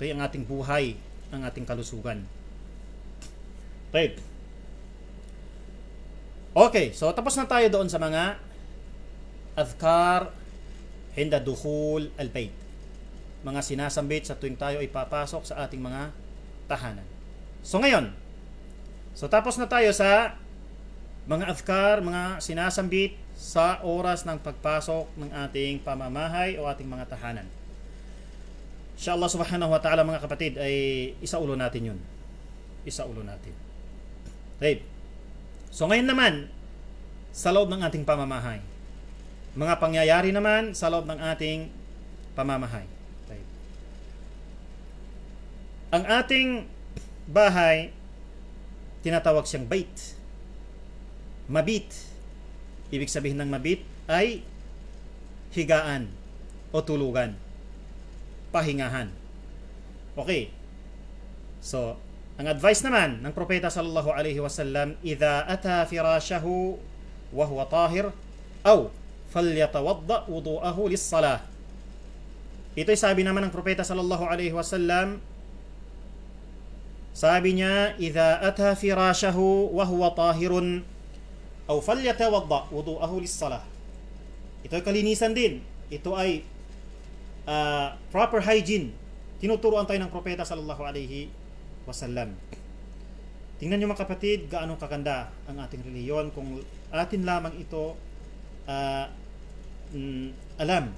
kaya ang ating buhay, ang ating kalusugan. Right. Okay, so tapos na tayo doon sa mga azkar hinda duhul al Mga sinasambit sa tuwing tayo ay papasok sa ating mga tahanan. So ngayon, so tapos na tayo sa mga afkar, mga sinasambit sa oras ng pagpasok ng ating pamamahay o ating mga tahanan. Allah subhanahu wa ta'ala mga kapatid ay isa ulo natin yun. Isa ulo natin. Okay. So ngayon naman, sa loob ng ating pamamahay mga pangyayari naman sa loob ng ating pamamahay. Right. Ang ating bahay, tinatawag siyang bait. Mabit. Ibig sabihin ng mabit ay higaan o tulugan. Pahingahan. Okay. So, ang advice naman ng propeta sallallahu alaihi wasallam, "Idha ata firashahu wa huwa tahir aw فَلْيَتَوَضَّأْ lis لِلصَّلَاةِ Ito'y sabi naman ng propeta sallallahu alaihi wasallam sabi niya, إِذَا أَتَى فِرَاشَهُ وَهُوَ طَاهِرٌ أَوْ فَلْيَتَوَضَّأْ وُضُوءَهُ لِلصَّلَاةِ Ito'y kalinisan din. Ito ay uh, proper hygiene. Tinuturuan tayo ng propeta sallallahu alaihi wasallam. Tingnan niyo mga kapatid, gaano kaganda ang ating reliyon kung atin lamang ito uh, mm, alam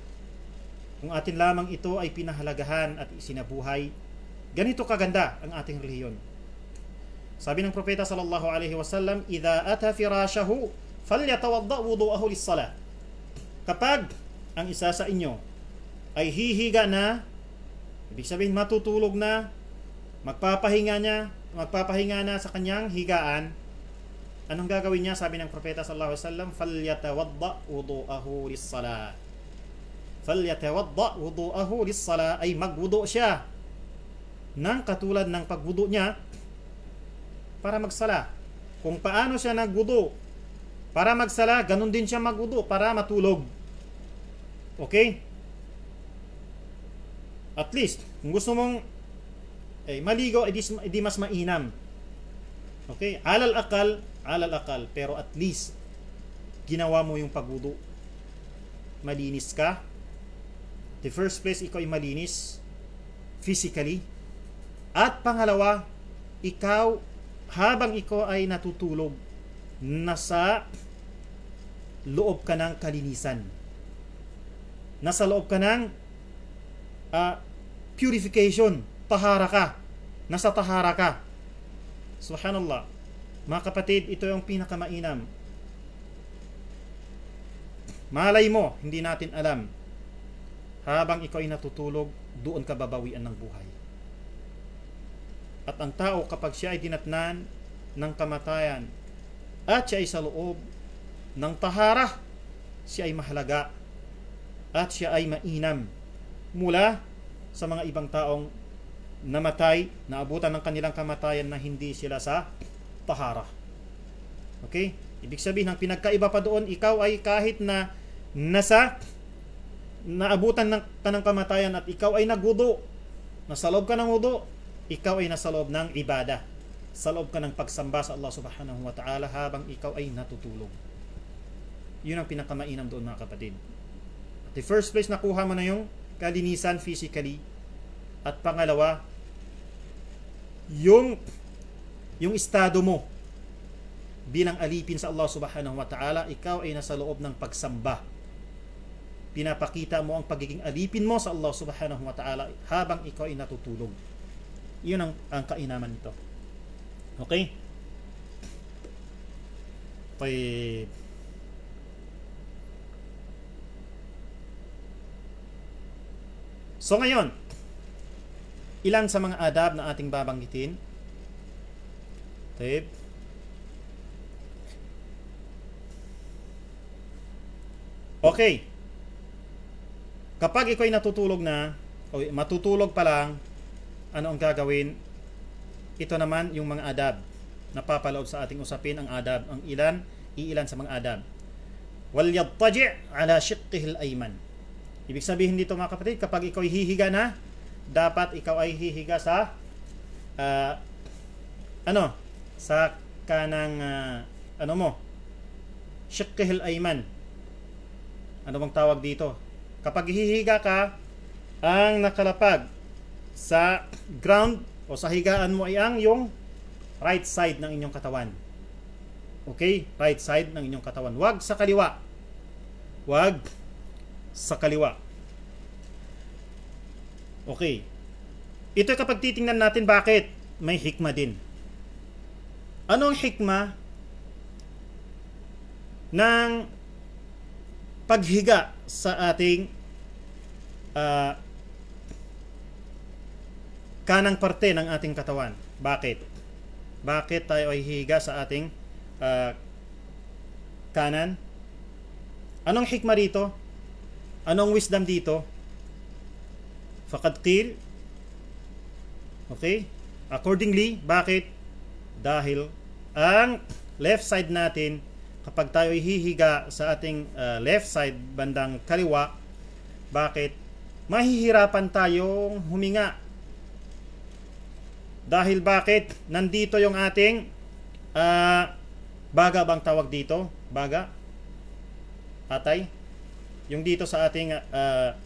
kung atin lamang ito ay pinahalagahan at isinabuhay, ganito kaganda ang ating reliyon. Sabi ng propeta sallallahu alaihi wasallam, "Idza ata firashahu falyatawadda wudu'ahu lis-salah." Kapag ang isa sa inyo ay hihiga na, ibig sabihin matutulog na, magpapahinga niya, magpapahinga na sa kanyang higaan, Anong gagawin niya? Sabi ng propeta sallallahu alaihi wasallam, "Falyatawadda wudu'ahu lis-salah." Falyatawadda wudu'ahu lis-salah ay magwudu siya nang katulad ng pagwudu niya para magsala. Kung paano siya nagwudu para magsala, ganun din siya magwudu para matulog. Okay? At least, kung gusto mong eh, maligo, edi, eh, edi mas mainam. Okay? Alal akal, alal pero at least, ginawa mo yung pagudo. Malinis ka. The first place, ikaw ay malinis physically. At pangalawa, ikaw, habang ikaw ay natutulog, nasa loob ka ng kalinisan. Nasa loob ka ng uh, purification. Tahara ka. Nasa tahara ka. Subhanallah mga kapatid, ito yung pinakamainam. Malay mo, hindi natin alam. Habang ikaw ay natutulog, doon ka babawian ng buhay. At ang tao kapag siya ay dinatnan ng kamatayan at siya ay sa loob ng tahara, siya ay mahalaga at siya ay mainam mula sa mga ibang taong namatay, naabutan ng kanilang kamatayan na hindi sila sa tahara. Okay? Ibig sabihin, ang pinagkaiba pa doon, ikaw ay kahit na nasa naabutan ng kanang kamatayan at ikaw ay nagudo, nasa loob ka ng udo, ikaw ay nasa loob ng ibada. Sa loob ka ng pagsamba sa Allah subhanahu wa ta'ala habang ikaw ay natutulog. Yun ang pinakamainam doon mga kapatid. At the first place nakuha mo na yung kalinisan physically at pangalawa, yung yung estado mo bilang alipin sa Allah subhanahu wa ta'ala, ikaw ay nasa loob ng pagsamba. Pinapakita mo ang pagiging alipin mo sa Allah subhanahu wa ta'ala habang ikaw ay natutulog. Yun ang, ang kainaman nito. Okay? طيب So ngayon, ilan sa mga adab na ating babanggitin طيب Okay. Kapag ikaw ay natutulog na, o matutulog pa lang, ano ang gagawin? Ito naman yung mga adab. Napapaloob sa ating usapin ang adab. Ang ilan, iilan sa mga adab. Wal yattaji' ala shiqqihil ayman. Ibig sabihin dito mga kapatid, kapag ikaw ay hihiga na, dapat ikaw ay hihiga sa uh, ano? sa kanang uh, ano mo shikkihil ayman ano bang tawag dito kapag hihiga ka ang nakalapag sa ground o sa higaan mo ay ang yung right side ng inyong katawan okay right side ng inyong katawan wag sa kaliwa wag sa kaliwa okay ito kapag titingnan natin bakit may hikma din Anong hikma ng paghiga sa ating uh, kanang parte ng ating katawan? Bakit? Bakit tayo ay higa sa ating uh, kanan? Anong hikma dito? Anong wisdom dito? Fakad qil Okay? Accordingly, bakit? Dahil ang left side natin, kapag tayo hihiga sa ating uh, left side, bandang kaliwa, bakit? Mahihirapan tayong huminga. Dahil bakit? Nandito yung ating uh, baga bang tawag dito? Baga? Atay? Yung dito sa ating uh,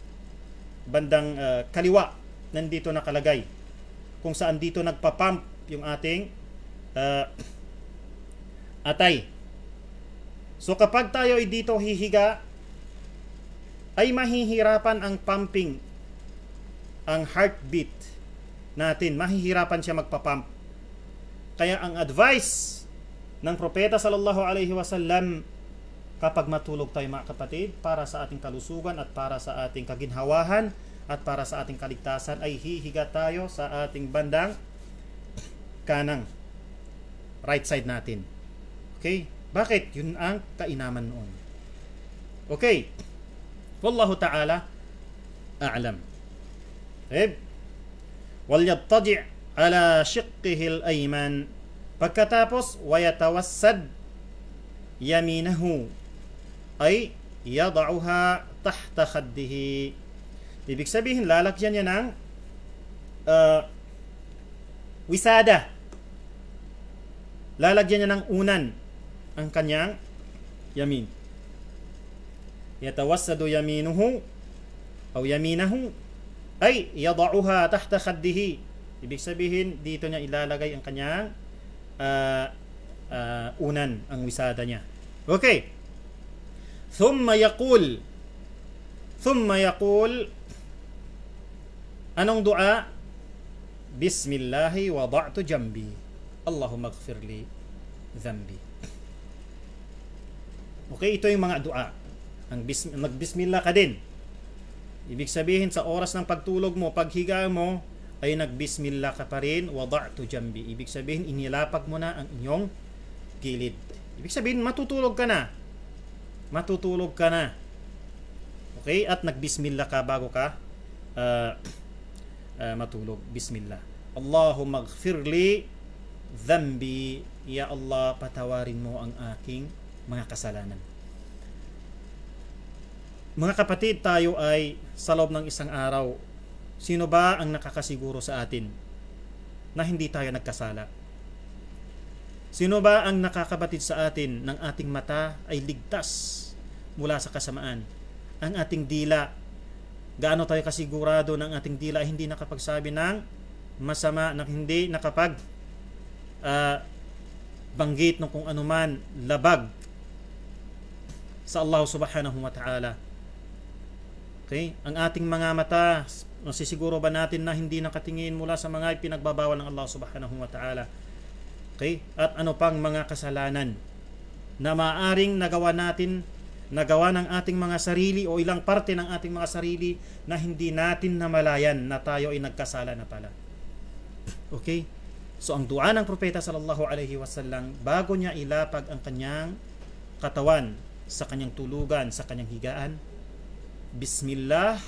bandang uh, kaliwa, nandito nakalagay. Kung saan dito nagpapump yung ating uh, atay. So kapag tayo ay dito hihiga, ay mahihirapan ang pumping, ang heartbeat natin. Mahihirapan siya magpapump. Kaya ang advice ng propeta sallallahu alaihi wasallam kapag matulog tayo mga kapatid para sa ating kalusugan at para sa ating kaginhawahan at para sa ating kaligtasan ay hihiga tayo sa ating bandang kanang right side natin. Okay? Bakit? Yun ang kainaman noon. Okay. Wallahu ta'ala a'lam. Okay? Walyattaji' ala shiqqihi al-ayman. Pagkatapos, wayatawassad yaminahu ay yada'uha tahta khaddihi. Ibig sabihin, lalagyan niya ng uh, wisada. Lalagyan niya ng unan ang kanyang yamin. Yatawassadu yaminuhu aw yaminahu ay yadauha tahta khaddihi. Ibig sabihin, dito niya ilalagay ang kanyang uh, uh, unan, ang wisada niya. Okay. Thumma yakul. Thumma yakul. Anong dua? Bismillahi wada'tu jambi. Allahumma gfirli dhambi. Okay, ito yung mga dua. Ang bis- magbismillah ka din. Ibig sabihin sa oras ng pagtulog mo, paghiga mo, ay nagbismillah ka pa rin, wada'tu jambi. Ibig sabihin, inilapag mo na ang inyong gilid. Ibig sabihin, matutulog ka na. Matutulog ka na. Okay? At nagbismillah ka bago ka uh, uh, matulog. Bismillah. Allahumma gfirli dhambi. Ya Allah, patawarin mo ang aking mga kasalanan. Mga kapatid, tayo ay sa loob ng isang araw, sino ba ang nakakasiguro sa atin na hindi tayo nagkasala? Sino ba ang nakakabatid sa atin ng ating mata ay ligtas mula sa kasamaan? Ang ating dila, gaano tayo kasigurado ng ating dila ay hindi nakapagsabi ng masama, na hindi nakapag uh, banggit ng kung anuman labag sa Allah subhanahu wa ta'ala. Okay? Ang ating mga mata, masisiguro ba natin na hindi nakatingin mula sa mga ipinagbabawal ng Allah subhanahu wa ta'ala? Okay? At ano pang mga kasalanan na maaring nagawa natin, nagawa ng ating mga sarili o ilang parte ng ating mga sarili na hindi natin namalayan na tayo ay nagkasala na pala. Okay? So ang dua ng propeta sallallahu alaihi wasallam bago niya ilapag ang kanyang katawan sa kanyang tulugan, sa kanyang higaan. Bismillah,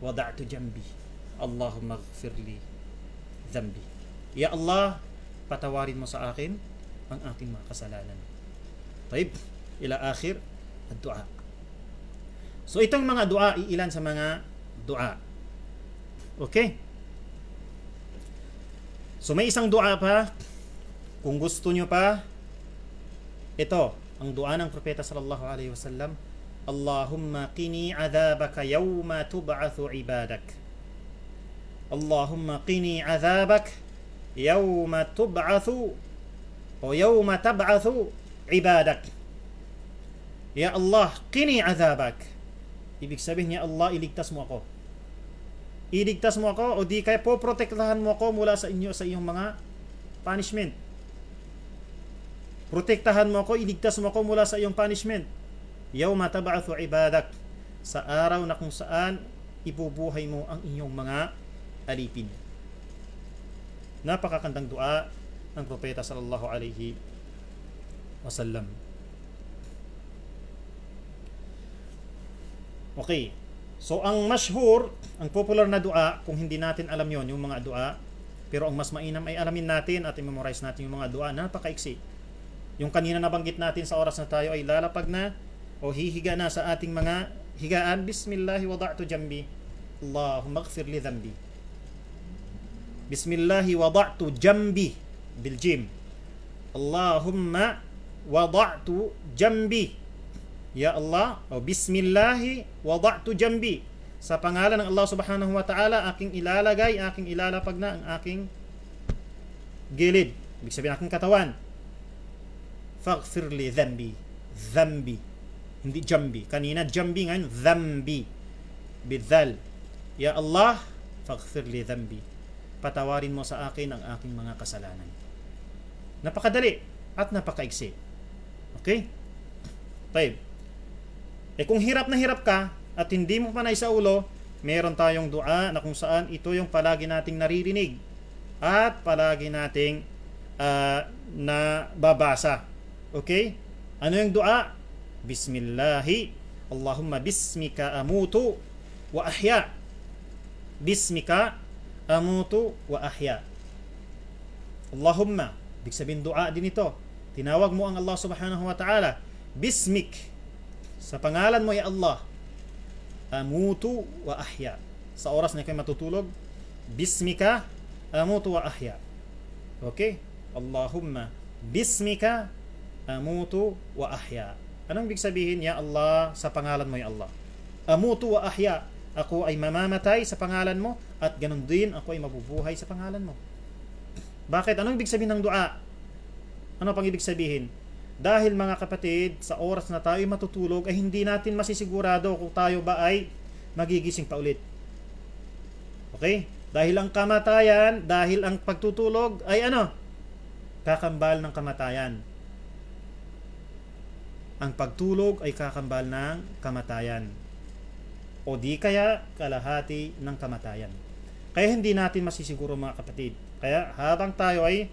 wada'tu jambi. Allahumma gfirli dhambi. Ya Allah, patawarin mo sa akin ang aking mga kasalanan. Taib, ila akhir, dua. So itong mga dua, iilan sa mga dua. Okay? So may isang dua pa. Kung gusto nyo pa, ito, Ang dua ng propeta sallallahu alaihi wasallam, Allahumma qini azabaka yawma tub'athu ibadak. Allahumma qini azabak yawma tub'athu o yawma tab'athu ibadak. Ya Allah, qini azabak Ibig sabihin, Ya Allah, iligtas mo ako. Iligtas mo ako o di kaya po protektahan mo ako mula sa inyo sa iyong mga punishment. Protektahan mo ako, iligtas mo ako mula sa iyong punishment. Yaw matabaathu ibadak. Sa araw na kung saan ibubuhay mo ang inyong mga alipin. Napakakandang dua ng propeta sallallahu alaihi wasallam. Okay. So ang mashhur, ang popular na dua, kung hindi natin alam yon yung mga dua, pero ang mas mainam ay alamin natin at i-memorize natin yung mga dua, napakaiksi. Yung kanina nabanggit natin sa oras na tayo ay lalapag na o hihiga na sa ating mga higaan. Bismillahi wada'tu jambi. Allahumma gfir li dhambi. Bismillahi wada'tu jambi. Biljim. Allahumma wada'tu jambi. Ya Allah, o Bismillahi wada'tu jambi. Sa pangalan ng Allah subhanahu wa ta'ala, aking ilalagay, aking ilalapag na ang aking gilid. Ibig sabihin aking katawan. Faghfir li dhanbi. Dhanbi. Hindi jambi. Kanina jambi ngayon dhanbi. Bidhal. Ya Allah, faghfir li dhanbi. Patawarin mo sa akin ang aking mga kasalanan. Napakadali at napakaiksi. Okay? Taib. Eh kung hirap na hirap ka at hindi mo pa na sa ulo, meron tayong dua na kung saan ito yung palagi nating naririnig at palagi nating uh, ah, babasa Okay? Ano yung dua? Bismillahi. Allahumma bismika amutu wa ahya. Bismika amutu wa ahya. Allahumma. Ibig sabihin dua din ito. Tinawag mo ang Allah subhanahu wa ta'ala. Bismik. Sa pangalan mo ya Allah. Amutu wa ahya. Sa oras na kayo matutulog, bismika amutu wa ahya. Okay? Allahumma bismika amutu wa ahya. Anong ibig sabihin, Ya Allah, sa pangalan mo, Ya Allah? Amutu wa ahya. Ako ay mamamatay sa pangalan mo at ganun din ako ay mabubuhay sa pangalan mo. Bakit? Anong ibig sabihin ng dua? Ano pang ibig sabihin? Dahil mga kapatid, sa oras na tayo matutulog ay hindi natin masisigurado kung tayo ba ay magigising pa ulit. Okay? Dahil ang kamatayan, dahil ang pagtutulog ay ano? Kakambal ng kamatayan. Ang pagtulog ay kakambal ng kamatayan. O di kaya kalahati ng kamatayan. Kaya hindi natin masisiguro mga kapatid. Kaya habang tayo ay,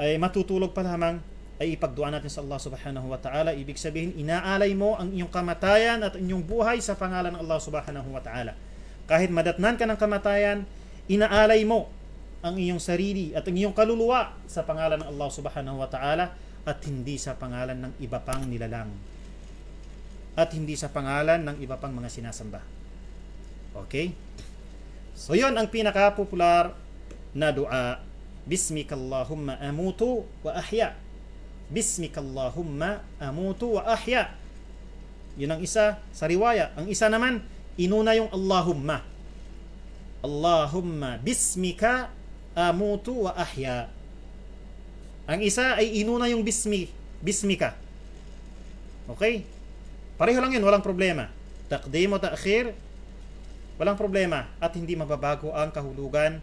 ay matutulog pa lamang, ay ipagdua natin sa Allah subhanahu wa ta'ala. Ibig sabihin, inaalay mo ang iyong kamatayan at inyong buhay sa pangalan ng Allah subhanahu wa ta'ala. Kahit madatnan ka ng kamatayan, inaalay mo ang iyong sarili at ang iyong kaluluwa sa pangalan ng Allah subhanahu wa ta'ala at hindi sa pangalan ng iba pang nilalang at hindi sa pangalan ng iba pang mga sinasamba. Okay? So yon ang pinaka-popular na dua. Bismikallahumma amutu wa ahya. Bismikallahumma amutu wa ahya. Yun ang isa sa riwaya. Ang isa naman, inuna yung Allahumma. Allahumma bismika amutu wa ahya. Ang isa ay inuna yung bismi, bismika. Okay? Pareho lang yun, walang problema. Takdim o taakhir, walang problema at hindi mababago ang kahulugan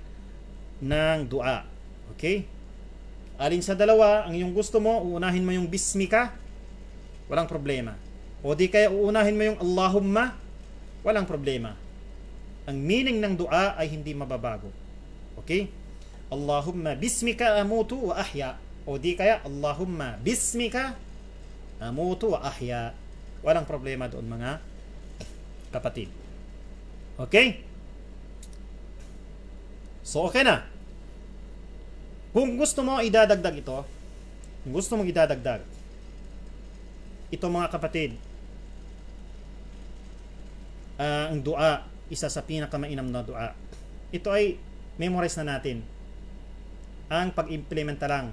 ng dua. Okay? Alin sa dalawa, ang yung gusto mo, uunahin mo yung bismika, walang problema. O di kaya uunahin mo yung Allahumma, walang problema. Ang meaning ng dua ay hindi mababago. Okay? Allahumma bismika amutu wa ahya. O di kaya, Allahumma bismika amutu wa ahya. Walang problema doon mga kapatid. Okay? So, okay na. Kung gusto mo idadagdag ito, kung gusto mong idadagdag, ito mga kapatid, uh, ang dua, isa sa pinakamainam na dua. Ito ay memorize na natin. Ang pag-implementa lang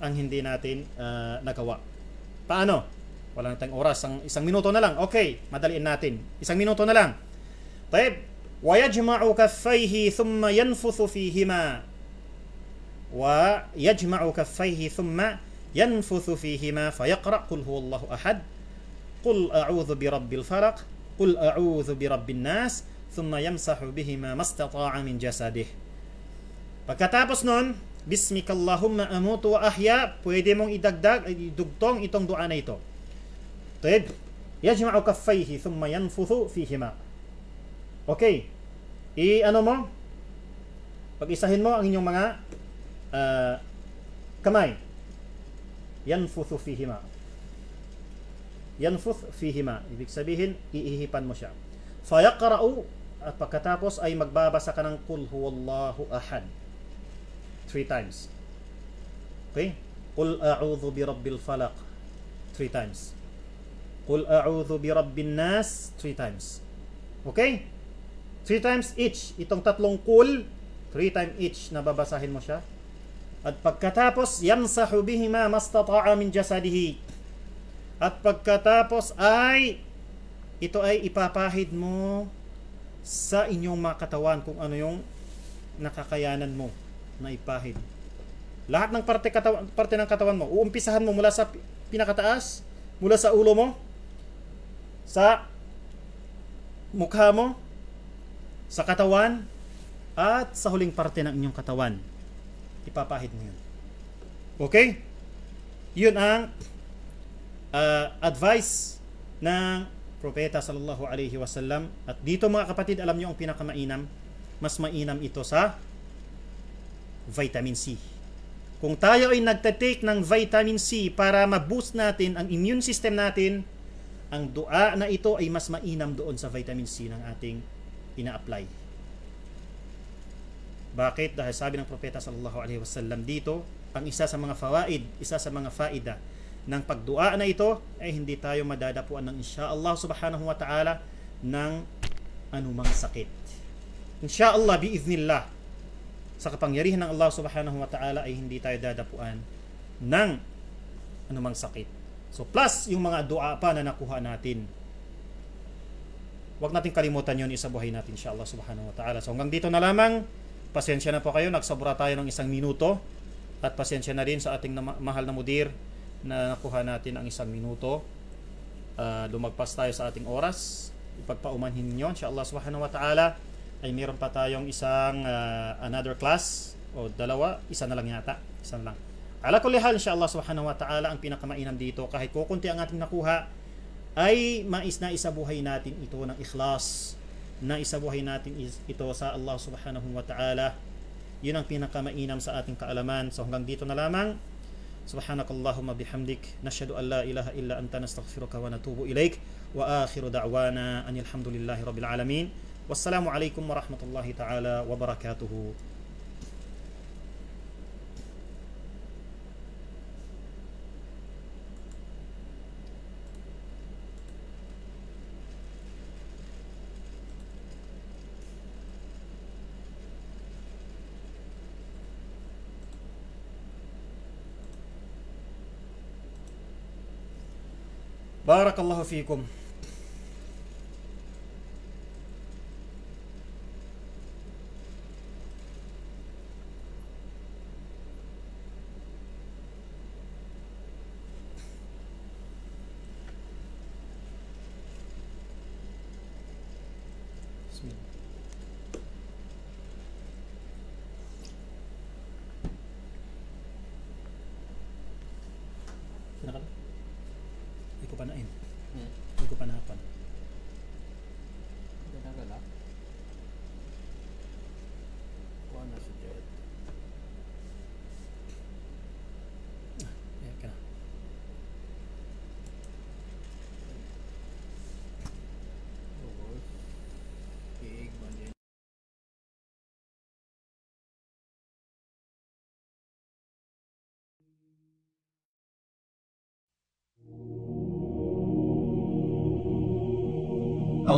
ang hindi natin uh, nagawa. Paano? Wala na tayong oras. Ang isang minuto na lang. Okay, madaliin natin. Isang minuto na lang. Taib, وَيَجْمَعُ كَفَّيْهِ ثُمَّ يَنْفُثُ فِيهِمَا وَيَجْمَعُ كَفَّيْهِ ثُمَّ يَنْفُثُ فِيهِمَا فَيَقْرَأْ قُلْ هُوَ اللَّهُ أَحَدٌ قُلْ أَعُوذُ بِرَبِّ الْفَلَقِ قُلْ أَعُوذُ بِرَبِّ النَّاسِ ثُمَّ يَمْسَحُ بِهِمَا مَا اسْتَطَاعَ مِنْ جَسَدِهِ Pagkatapos nun, Bismikallahumma amutu wa ahya. Pwede mong idagdag, idugtong itong dua na ito. Taib. Yajma'u kaffayhi thumma yanfuthu fihima. Okay. I-ano mo? Pag-isahin mo ang inyong mga uh, kamay. Yanfuthu fihima. Yanfuth fihima. Ibig sabihin, iihipan mo siya. Fayaqra'u at pagkatapos ay magbabasa ka ng Kul huwallahu ahad three times. Okay? Qul a'udhu bi rabbil falaq three times. Qul a'udhu bi rabbin nas three times. Okay? Three times each. Itong tatlong kul, three times each. Nababasahin mo siya. At pagkatapos, yamsahu bihima mastata'a min jasadihi. At pagkatapos ay, ito ay ipapahid mo sa inyong mga katawan kung ano yung nakakayanan mo na ipahid. Lahat ng parte, katawan, parte ng katawan mo, uumpisahan mo mula sa pinakataas, mula sa ulo mo, sa mukha mo, sa katawan, at sa huling parte ng inyong katawan. Ipapahid mo yun. Okay? Yun ang uh, advice ng propeta sallallahu alaihi wasallam. At dito mga kapatid, alam niyo ang pinakamainam, mas mainam ito sa vitamin C. Kung tayo ay nagtatake ng vitamin C para ma-boost natin ang immune system natin, ang dua na ito ay mas mainam doon sa vitamin C ng ating ina-apply. Bakit? Dahil sabi ng propeta sallallahu alaihi wasallam dito, ang isa sa mga fawaid, isa sa mga faida ng pagdua na ito ay hindi tayo madadapuan ng insya-Allah subhanahu wa ta'ala ng anumang sakit. Insya Allah, biiznillah, sa kapangyarihan ng Allah subhanahu wa ta'ala ay hindi tayo dadapuan ng anumang sakit. So plus yung mga dua pa na nakuha natin. Huwag natin kalimutan yun sa buhay natin insya Allah subhanahu wa ta'ala. So hanggang dito na lamang. Pasensya na po kayo. Nagsabura tayo ng isang minuto. At pasensya na rin sa ating na- mahal na mudir na nakuha natin ang isang minuto. Uh, lumagpas tayo sa ating oras. Ipagpaumanhin ninyo insya Allah subhanahu wa ta'ala ay meron pa tayong isang uh, another class o dalawa, isa na lang yata, isa na lang. Ala kulli hal, insya Allah subhanahu wa ta'ala, ang pinakamainam dito, kahit kukunti ang ating nakuha, ay mais-nais sa natin ito ng ikhlas, na isabuhay natin ito sa Allah subhanahu wa ta'ala. Yun ang pinakamainam sa ating kaalaman. So hanggang dito na lamang. Subhanakallahumma bihamdik. Nashadu an la ilaha illa anta nastaghfiruka wa natubu ilaik. Wa akhiru da'wana anil hamdulillahi rabbil alamin. والسلام عليكم ورحمة الله تعالى وبركاته بارك الله فيكم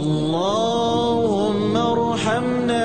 اللهم ارحمنا